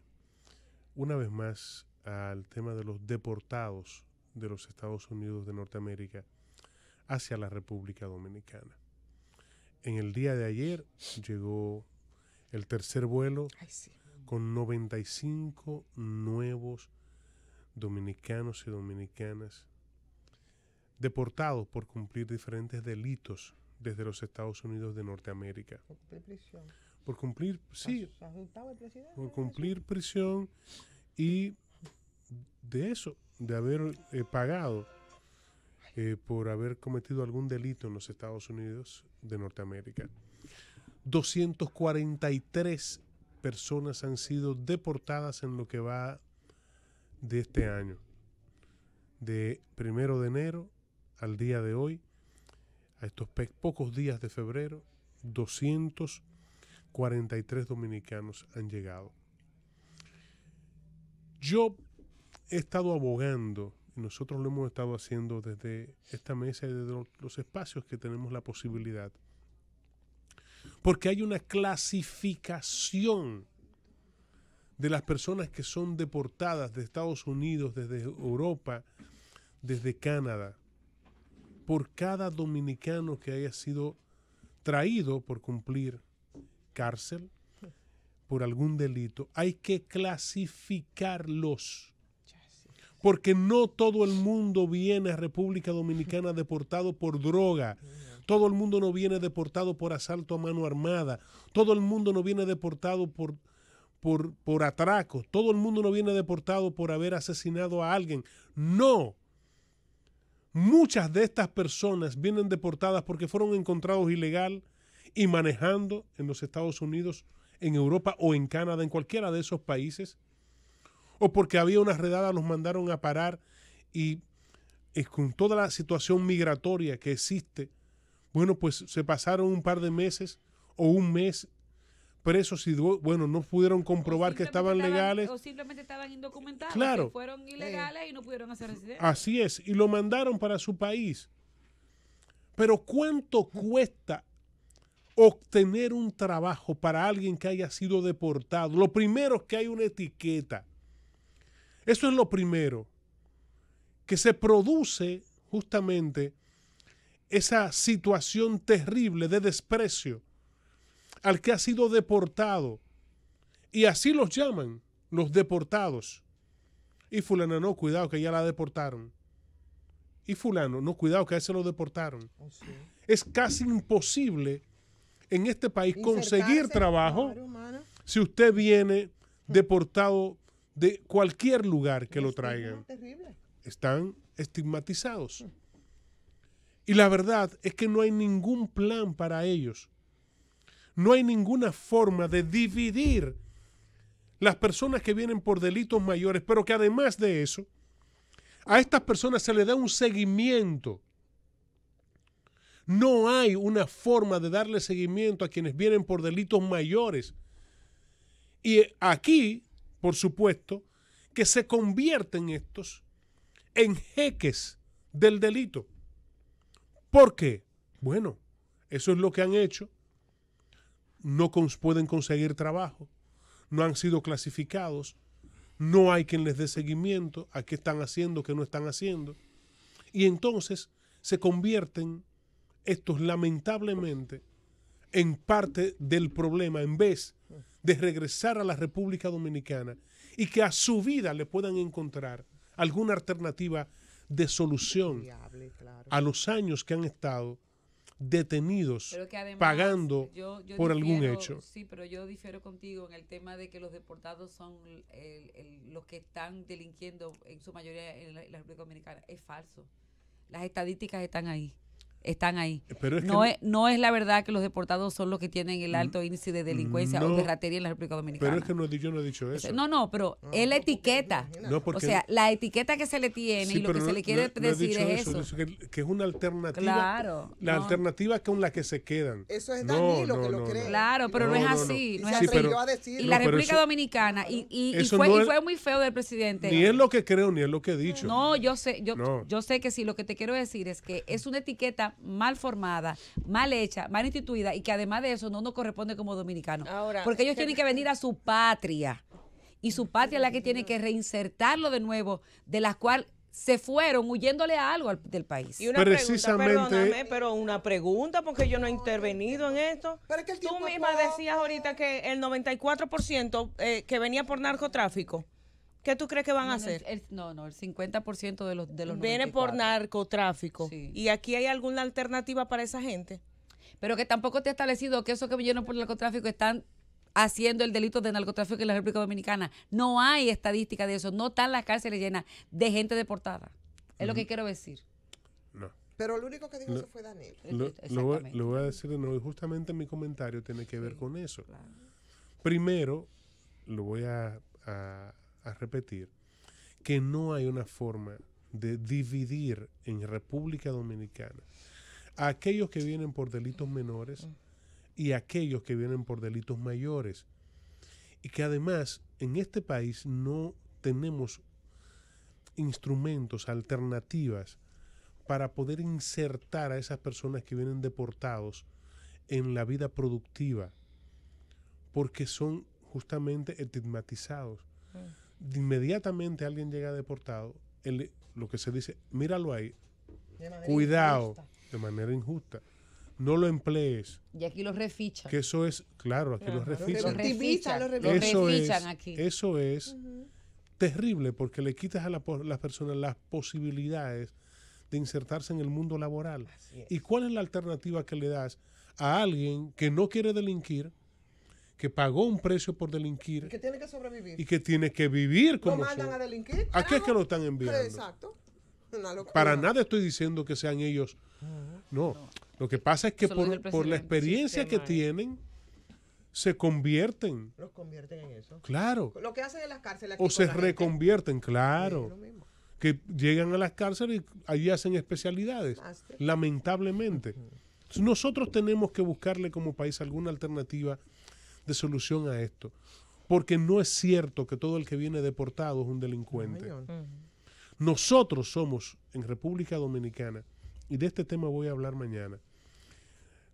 una vez más al tema de los deportados de los Estados Unidos de Norteamérica hacia la República Dominicana. En el día de ayer llegó el tercer vuelo con 95 nuevos dominicanos y dominicanas deportados por cumplir diferentes delitos desde los Estados Unidos de Norteamérica. Por cumplir prisión. Por cumplir, ah, sí. Por cumplir prisión y de eso, de haber eh, pagado eh, por haber cometido algún delito en los Estados Unidos de Norteamérica. 243 personas han sido deportadas en lo que va de este año. De primero de enero al día de hoy, a estos pocos días de febrero, 243 dominicanos han llegado. Yo he estado abogando, y nosotros lo hemos estado haciendo desde esta mesa y desde los espacios que tenemos la posibilidad, porque hay una clasificación de las personas que son deportadas de Estados Unidos, desde Europa, desde Canadá. Por cada dominicano que haya sido traído por cumplir cárcel, por algún delito, hay que clasificarlos. Porque no todo el mundo viene a República Dominicana deportado por droga. Todo el mundo no viene deportado por asalto a mano armada. Todo el mundo no viene deportado por, por, por atraco. Todo el mundo no viene deportado por haber asesinado a alguien. No. Muchas de estas personas vienen deportadas porque fueron encontrados ilegal y manejando en los Estados Unidos, en Europa o en Canadá, en cualquiera de esos países. O porque había una redada, los mandaron a parar y, y eh, con toda la situación migratoria que existe, bueno, pues se pasaron un par de meses o un mes presos y bueno, no pudieron comprobar que estaban, legales. O simplemente estaban indocumentados. Claro. fueron ilegales y no pudieron hacer residencia. Así es, y lo mandaron para su país. Pero ¿cuánto cuesta obtener un trabajo para alguien que haya sido deportado? Lo primero es que hay una etiqueta. Eso es lo primero. Que se produce justamente esa situación terrible de desprecio al que ha sido deportado. Y así los llaman, los deportados. Y fulano, no, cuidado que ya la deportaron. Y fulano, no, cuidado que a ese lo deportaron. Oh, es casi imposible en este país conseguir trabajo si usted viene deportado de cualquier lugar que lo traigan. Están estigmatizados. Y la verdad es que no hay ningún plan para ellos. No hay ninguna forma de dividir las personas que vienen por delitos mayores, pero que además de eso, a estas personas se les da un seguimiento. No hay una forma de darle seguimiento a quienes vienen por delitos mayores. Y aquí, por supuesto, que se convierten estos en jeques del delito. ¿Por qué? Bueno, eso es lo que han hecho. No pueden conseguir trabajo, no han sido clasificados, no hay quien les dé seguimiento a qué están haciendo, qué no están haciendo. Y entonces se convierten estos lamentablemente en parte del problema, en vez de regresar a la República Dominicana y que a su vida le puedan encontrar alguna alternativa de solución a los años que han estado detenidos pagando por algún hecho. Sí, pero yo difiero contigo en el tema de que los deportados son el, los que están delinquiendo en su mayoría en la República Dominicana. Es falso. Las estadísticas están ahí están ahí. no, es, no es la verdad que los deportados son los que tienen el alto índice de delincuencia o de ratería en la República Dominicana. Pero es que no, yo no he dicho eso. No, no, pero ah, es la etiqueta. o sea, la etiqueta que se le tiene y lo que se le quiere decir es eso. Que, es una alternativa. La alternativa con la que se quedan. Eso es Danilo que lo cree. Claro, pero no, es así. y la República Dominicana, y, fue, muy feo del presidente. Ni es lo que creo, ni es lo que he dicho. No, yo sé, yo, yo sé que sí. Lo que te quiero decir es que es una etiqueta mal formada, mal hecha, mal instituida y que además de eso no nos corresponde como dominicanos. porque ellos tienen que venir a su patria y su patria es la que tiene que reinsertarlo de nuevo, de la cual se fueron huyéndole a algo del país. Y una Precisamente, pregunta, perdóname, pero una pregunta, porque yo no he intervenido en esto. Tú misma decías ahorita que el 94% eh, que venía por narcotráfico. ¿Qué tú crees que van a hacer? no, no, el 50% de los, de los Viene por narcotráfico. ¿Y aquí hay alguna alternativa para esa gente? Pero que tampoco te ha establecido que esos que vinieron por narcotráfico están haciendo el delito de narcotráfico en la República Dominicana. No hay estadística de eso. No están las cárceles llenas de gente deportada. Es lo que quiero decir. No. Pero lo único que dijo fue Daniel. Lo, lo, voy, a decir de nuevo. Justamente mi comentario tiene que ver con eso. Primero, lo voy a a repetir que no hay una forma de dividir en República Dominicana a aquellos que vienen por delitos menores y a aquellos que vienen por delitos mayores. Y que además en este país no tenemos instrumentos, alternativas para poder insertar a esas personas que vienen deportados en la vida productiva, porque son justamente estigmatizados. Mm inmediatamente alguien llega deportado, el, lo que se dice, míralo ahí, cuidado, de manera injusta. No lo emplees. Y aquí los refichan. Que eso es, claro, aquí refichan. Eso es, Eso es terrible porque le quitas a las personas las posibilidades de insertarse en el mundo laboral. ¿Y cuál es la alternativa que le das a alguien que no quiere delinquir, que pagó un precio por delinquir. Y que tiene que sobrevivir. Y que tiene que vivir como. Lo mandan a delinquir. ¿A qué es que lo están enviando? Exacto. Para nada estoy diciendo que sean ellos. No. Lo que pasa es que por, la experiencia que ¿eh? tienen, se convierten. Los convierten en eso. Claro. Lo que hacen en las cárceles. o se reconvierten, claro. que llegan a las cárceles y allí hacen especialidades. Lamentablemente. Nosotros tenemos que buscarle como país alguna alternativa de solución a esto. Porque no es cierto que todo el que viene deportado es un delincuente. Nosotros somos en República Dominicana, y de este tema voy a hablar mañana,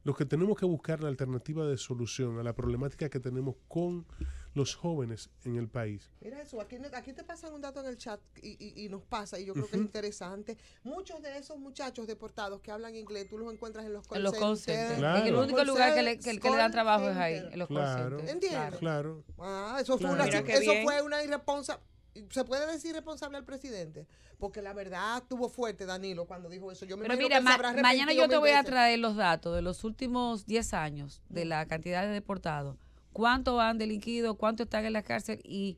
los que tenemos que buscar la alternativa de solución a la problemática que tenemos con los jóvenes en el país. Mira eso, aquí, aquí te pasan un dato en el chat y, y, nos pasa, y yo creo que es interesante. Muchos de esos muchachos deportados que hablan inglés, tú los encuentras en los conceptos En los conceptos. el único lugar que le, que, le dan trabajo es ahí, en los conciertos. entiendo, Claro. Ah, eso fue una, eso se puede decir irresponsable al presidente, porque la verdad estuvo fuerte Danilo cuando dijo eso. Yo me Pero mira, mañana yo te voy a traer los datos de los últimos 10 años de la cantidad de deportados cuánto han delinquido, cuánto están en la cárcel y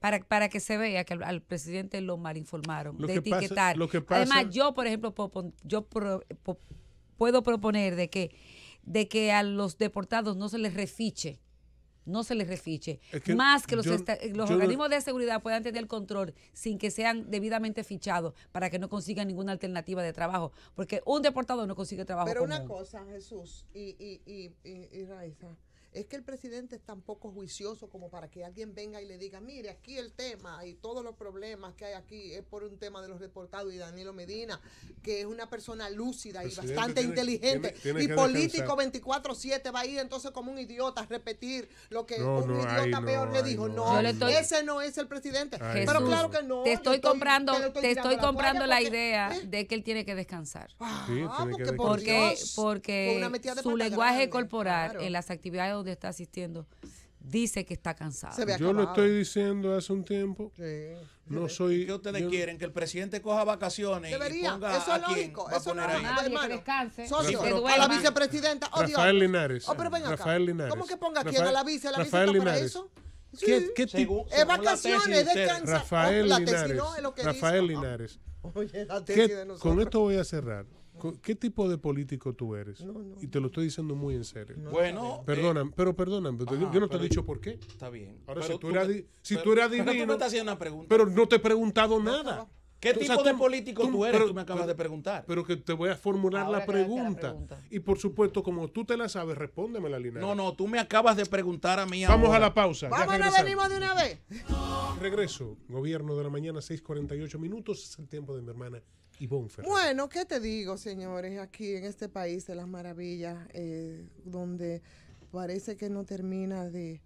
para, para que se vea que al, presidente lo malinformaron, lo de etiquetar. lo Además, yo, por ejemplo, yo puedo proponer de que, de que a los deportados no se les refiche no se les refiche. Más que los, los organismos de seguridad puedan tener el control sin que sean debidamente fichados para que no consigan ninguna alternativa de trabajo. Porque un deportado no consigue trabajo. Pero una cosa, Jesús y, y, y, y Raiza. Es que el presidente es tan poco juicioso como para que alguien venga y le diga, mire, aquí el tema y todos los problemas que hay aquí es por un tema de los reportados y Danilo Medina, que es una persona lúcida y bastante inteligente y político 24/7 va a ir entonces como un idiota a repetir lo que un idiota peor le dijo. no, ese no es el presidente. Pero claro que no. Te estoy, comprando, te estoy, comprando la, idea ¿eh? de que él tiene que descansar. porque, porque, su lenguaje corporal en las actividades Claudia está asistiendo, dice que está cansada. yo lo estoy diciendo hace un tiempo. Sí. No soy. ¿Qué ustedes yo... quieren? Que el presidente coja vacaciones Debería. y ponga eso es lógico. A eso no es nadie descanse. Socio, pero a la vicepresidenta. Oh, Rafael Dios. Linares. Oh, pero ven acá. Rafael Linares. ¿Cómo que ponga Rafael, quién a la vice? ¿La vice Rafael está para eso? Sí. ¿Qué, qué según, según vacaciones, descansa. Rafael Linares. Rafael Linares. Oye, la tesis de nosotros. Con esto voy a cerrar. ¿Qué tipo de político tú eres? y te lo estoy diciendo muy en serio. bueno, eh, perdóname, pero perdóname, yo, no te he dicho por qué. Está bien. Ahora si tú, eras si pero, tú pero no te he preguntado nada. ¿Qué tipo de político tú, eres? tú me acabas de preguntar. Pero que te voy a formular la pregunta. Y por supuesto, como tú te la sabes, respóndeme la línea. No, no, tú me acabas de preguntar a mí. Vamos a la pausa. Vamos, venimos de una vez. Regreso. Gobierno de la mañana, 6:48 minutos. Es el tiempo de mi hermana bueno, ¿qué te digo, señores? Aquí en este país de las maravillas, eh, donde parece que no termina de,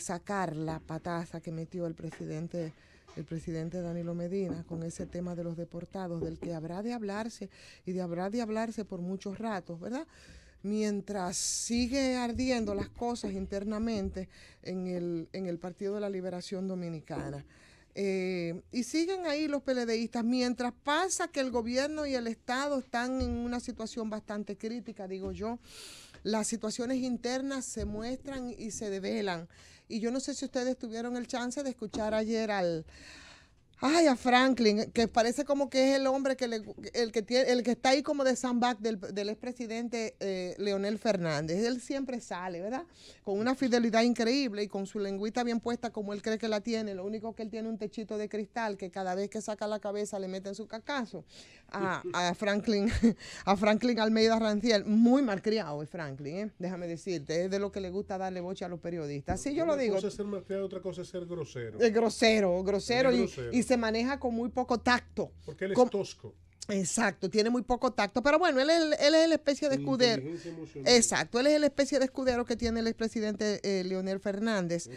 sacar la pataza que metió el presidente el presidente Danilo Medina con ese tema de los deportados, del que habrá de hablarse y de habrá de hablarse por muchos ratos, ¿verdad? Mientras sigue ardiendo las cosas internamente en el, en el Partido de la Liberación Dominicana. Eh, y siguen ahí los PLDistas, mientras pasa que el gobierno y el Estado están en una situación bastante crítica, digo yo, las situaciones internas se muestran y se develan. Y yo no sé si ustedes tuvieron el chance de escuchar ayer al, ay, a Franklin, que parece como que es el hombre que el que tiene, el que está ahí como de sandbag del, expresidente eh, Leonel Fernández. Él siempre sale, ¿verdad? Con una fidelidad increíble y con su lengüita bien puesta como él cree que la tiene. Lo único que él tiene un techito de cristal que cada vez que saca la cabeza le mete en su cacazo a, Franklin, [laughs] a Franklin Almeida Ranciel. Muy criado es Franklin, ¿eh? déjame decirte, es de lo que le gusta darle boche a los periodistas. Sí, yo lo digo. Una cosa es ser malcriado, otra cosa es ser grosero. Es grosero, grosero, y se maneja con muy poco tacto. Porque él es tosco. Exacto, tiene muy poco tacto, pero bueno, él, es la especie de escudero. Exacto, él es la especie de escudero que tiene el expresidente eh, Leonel Fernández.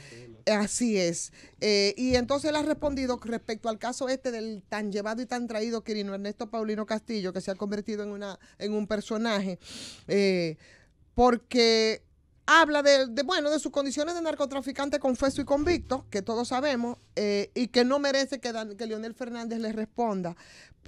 Así es. Eh, y entonces él ha respondido respecto al caso este del tan llevado y tan traído querido Ernesto Paulino Castillo, que se ha convertido en, una, en un personaje, eh, porque habla de, bueno, de sus condiciones de narcotraficante confeso y convicto, que todos sabemos, eh, y que no merece que, Leonel Fernández le responda,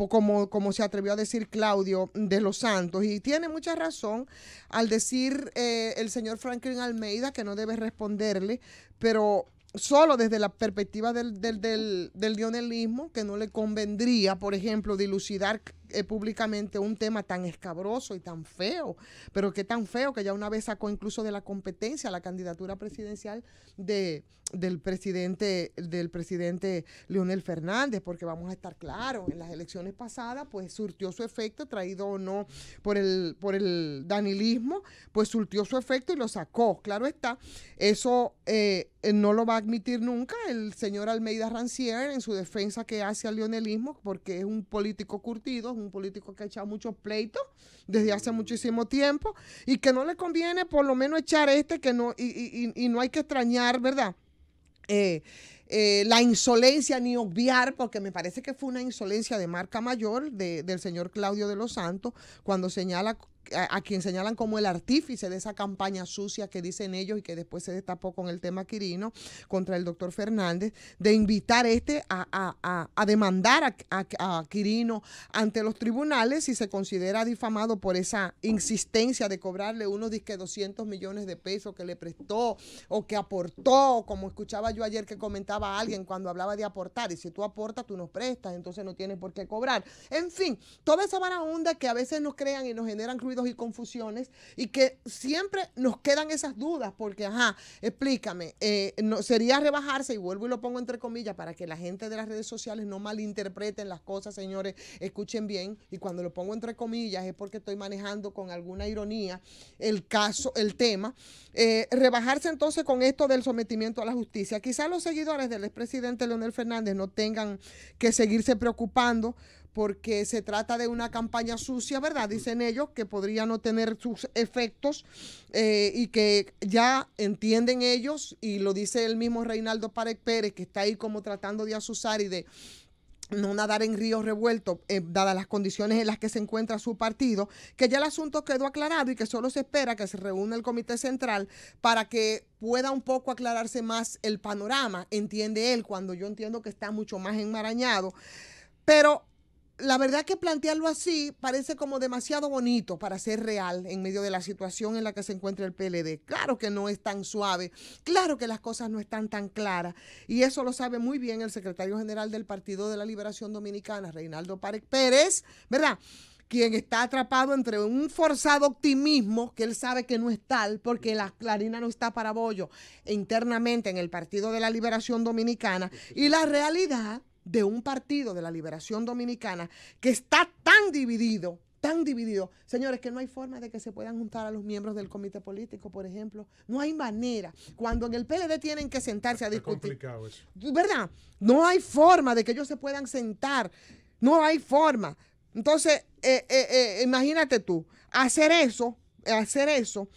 como, como se atrevió a decir Claudio de los Santos. Y tiene mucha razón al decir eh, el señor Franklin Almeida que no debe responderle, pero solo desde la perspectiva del, del, del, del, lionelismo, que no le convendría, por ejemplo, dilucidar eh, públicamente un tema tan escabroso y tan feo, pero que tan feo que ya una vez sacó incluso de la competencia la candidatura presidencial de, del presidente del presidente Leonel Fernández, porque vamos a estar claros, en las elecciones pasadas pues surtió su efecto, traído o no por el por el danilismo, pues surtió su efecto y lo sacó. Claro está, eso eh, no lo va a admitir nunca el señor Almeida Rancier en su defensa que hace al leonelismo, porque es un político curtido, un político que ha echado muchos pleitos desde hace muchísimo tiempo y que no le conviene por lo menos echar este que no, y, no hay que extrañar, ¿verdad? Eh, eh, la insolencia ni obviar, porque me parece que fue una insolencia de marca mayor del señor Claudio de los Santos, cuando señala a, quien señalan como el artífice de esa campaña sucia que dicen ellos y que después se destapó con el tema Quirino contra el doctor Fernández, de invitar a este a, demandar a, Quirino ante los tribunales si se considera difamado por esa insistencia de cobrarle unos disque 200 millones de pesos que le prestó o que aportó, como escuchaba yo ayer que comentaba alguien cuando hablaba de aportar, y si tú aportas, tú nos prestas, entonces no tienes por qué cobrar. En fin, toda esa vara que a veces nos crean y nos generan ruido y confusiones y que siempre nos quedan esas dudas porque, ajá, explícame, eh, no, sería rebajarse y vuelvo y lo pongo entre comillas para que la gente de las redes sociales no malinterpreten las cosas, señores, escuchen bien y cuando lo pongo entre comillas es porque estoy manejando con alguna ironía el caso, el tema, eh, rebajarse entonces con esto del sometimiento a la justicia. Quizás los seguidores del expresidente Leonel Fernández no tengan que seguirse preocupando porque se trata de una campaña sucia, ¿verdad? Dicen ellos que podría no tener sus efectos eh, y que ya entienden ellos, y lo dice el mismo Reinaldo Párez Pérez, que está ahí como tratando de asusar y de no nadar en ríos revueltos, eh, dadas las condiciones en las que se encuentra su partido, que ya el asunto quedó aclarado y que solo se espera que se reúna el Comité Central para que pueda un poco aclararse más el panorama, entiende él, cuando yo entiendo que está mucho más enmarañado. Pero la verdad que plantearlo así parece como demasiado bonito para ser real en medio de la situación en la que se encuentra el PLD. Claro que no es tan suave, claro que las cosas no están tan claras y eso lo sabe muy bien el secretario general del Partido de la Liberación Dominicana, Reinaldo Pérez, ¿verdad? quien está atrapado entre un forzado optimismo que él sabe que no es tal porque la, clarina no está para bollo internamente en el Partido de la Liberación Dominicana y la realidad de un partido de la liberación dominicana que está tan dividido, tan dividido. Señores, que no hay forma de que se puedan juntar a los miembros del comité político, por ejemplo. No hay manera. Cuando en el PLD tienen que sentarse a discutir. Es complicado eso. ¿Verdad? No hay forma de que ellos se puedan sentar. No hay forma. Entonces, eh, eh, eh, imagínate tú, hacer eso, hacer eso,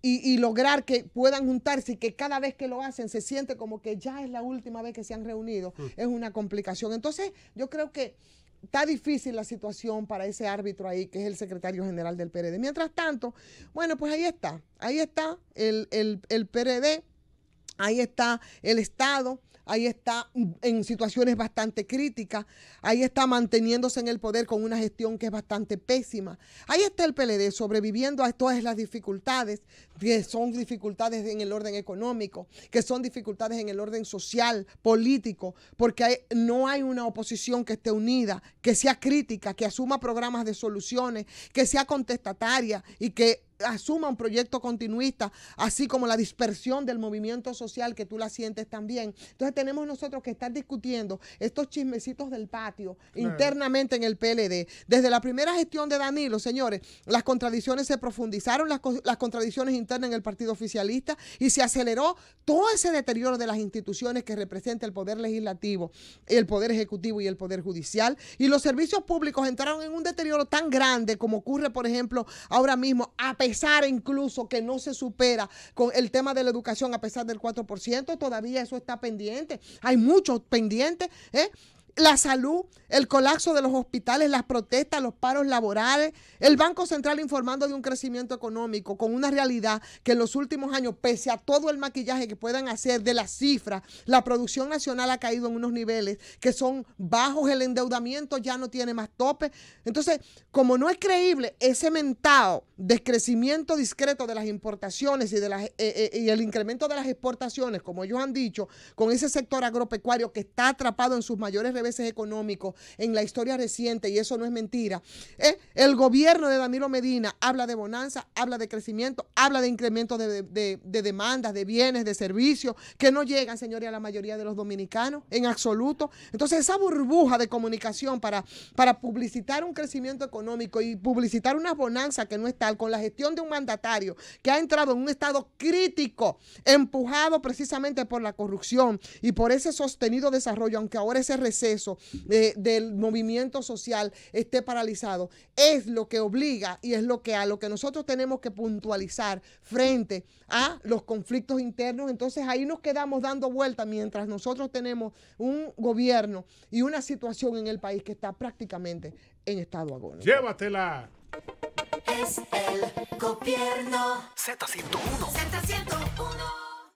y, lograr que puedan juntarse y que cada vez que lo hacen se siente como que ya es la última vez que se han reunido, mm. es una complicación. Entonces, yo creo que está difícil la situación para ese árbitro ahí, que es el secretario general del PRD. Mientras tanto, bueno, pues ahí está, ahí está el, el, el PRD, ahí está el Estado, ahí está mm, en situaciones bastante críticas, ahí está manteniéndose en el poder con una gestión que es bastante pésima. Ahí está el PLD sobreviviendo a todas las dificultades, que son dificultades en el orden económico, que son dificultades en el orden social, político, porque no hay una oposición que esté unida, que sea crítica, que asuma programas de soluciones, que sea contestataria y que asuma un proyecto continuista, así como la dispersión del movimiento social que tú la sientes también. Entonces tenemos nosotros que estar discutiendo estos chismecitos del patio internamente en el PLD. Desde la primera gestión de Danilo, señores, las contradicciones se profundizaron, las, contradicciones internas en el Partido Oficialista y se aceleró todo ese deterioro de las instituciones que representa el Poder Legislativo, el Poder Ejecutivo y el Poder Judicial. Y los servicios públicos entraron en un deterioro tan grande como ocurre, por ejemplo, ahora mismo, a pesar incluso que no se supera con el tema de la educación a pesar del 4%, todavía eso está pendiente. Hay muchos pendiente, ¿eh? la salud, el colapso de los hospitales, las protestas, los paros laborales, el Banco Central informando de un crecimiento económico con una realidad que en los últimos años, pese a todo el maquillaje que puedan hacer de las cifras, la producción nacional ha caído en unos niveles que son bajos, el endeudamiento ya no tiene más tope. Entonces, como no es creíble ese mentado descrecimiento discreto de las importaciones y, de las, eh, eh, y el incremento de las exportaciones, como ellos han dicho, con ese sector agropecuario que está atrapado en sus mayores reveses, Económico económicos en la historia reciente, y eso no es mentira. ¿eh? El gobierno de Danilo Medina habla de bonanza, habla de crecimiento, habla de incremento de, demandas, de bienes, de servicios, que no llegan, señores, a la mayoría de los dominicanos en absoluto. Entonces, esa burbuja de comunicación para, para publicitar un crecimiento económico y publicitar una bonanza que no es tal, con la gestión de un mandatario que ha entrado en un estado crítico, empujado precisamente por la corrupción y por ese sostenido desarrollo, aunque ahora ese eso eh, del movimiento social esté paralizado. Es lo que obliga y es lo que a lo que nosotros tenemos que puntualizar frente a los conflictos internos. Entonces ahí nos quedamos dando vuelta mientras nosotros tenemos un gobierno y una situación en el país que está prácticamente en estado agónico. Llévatela. Es el gobierno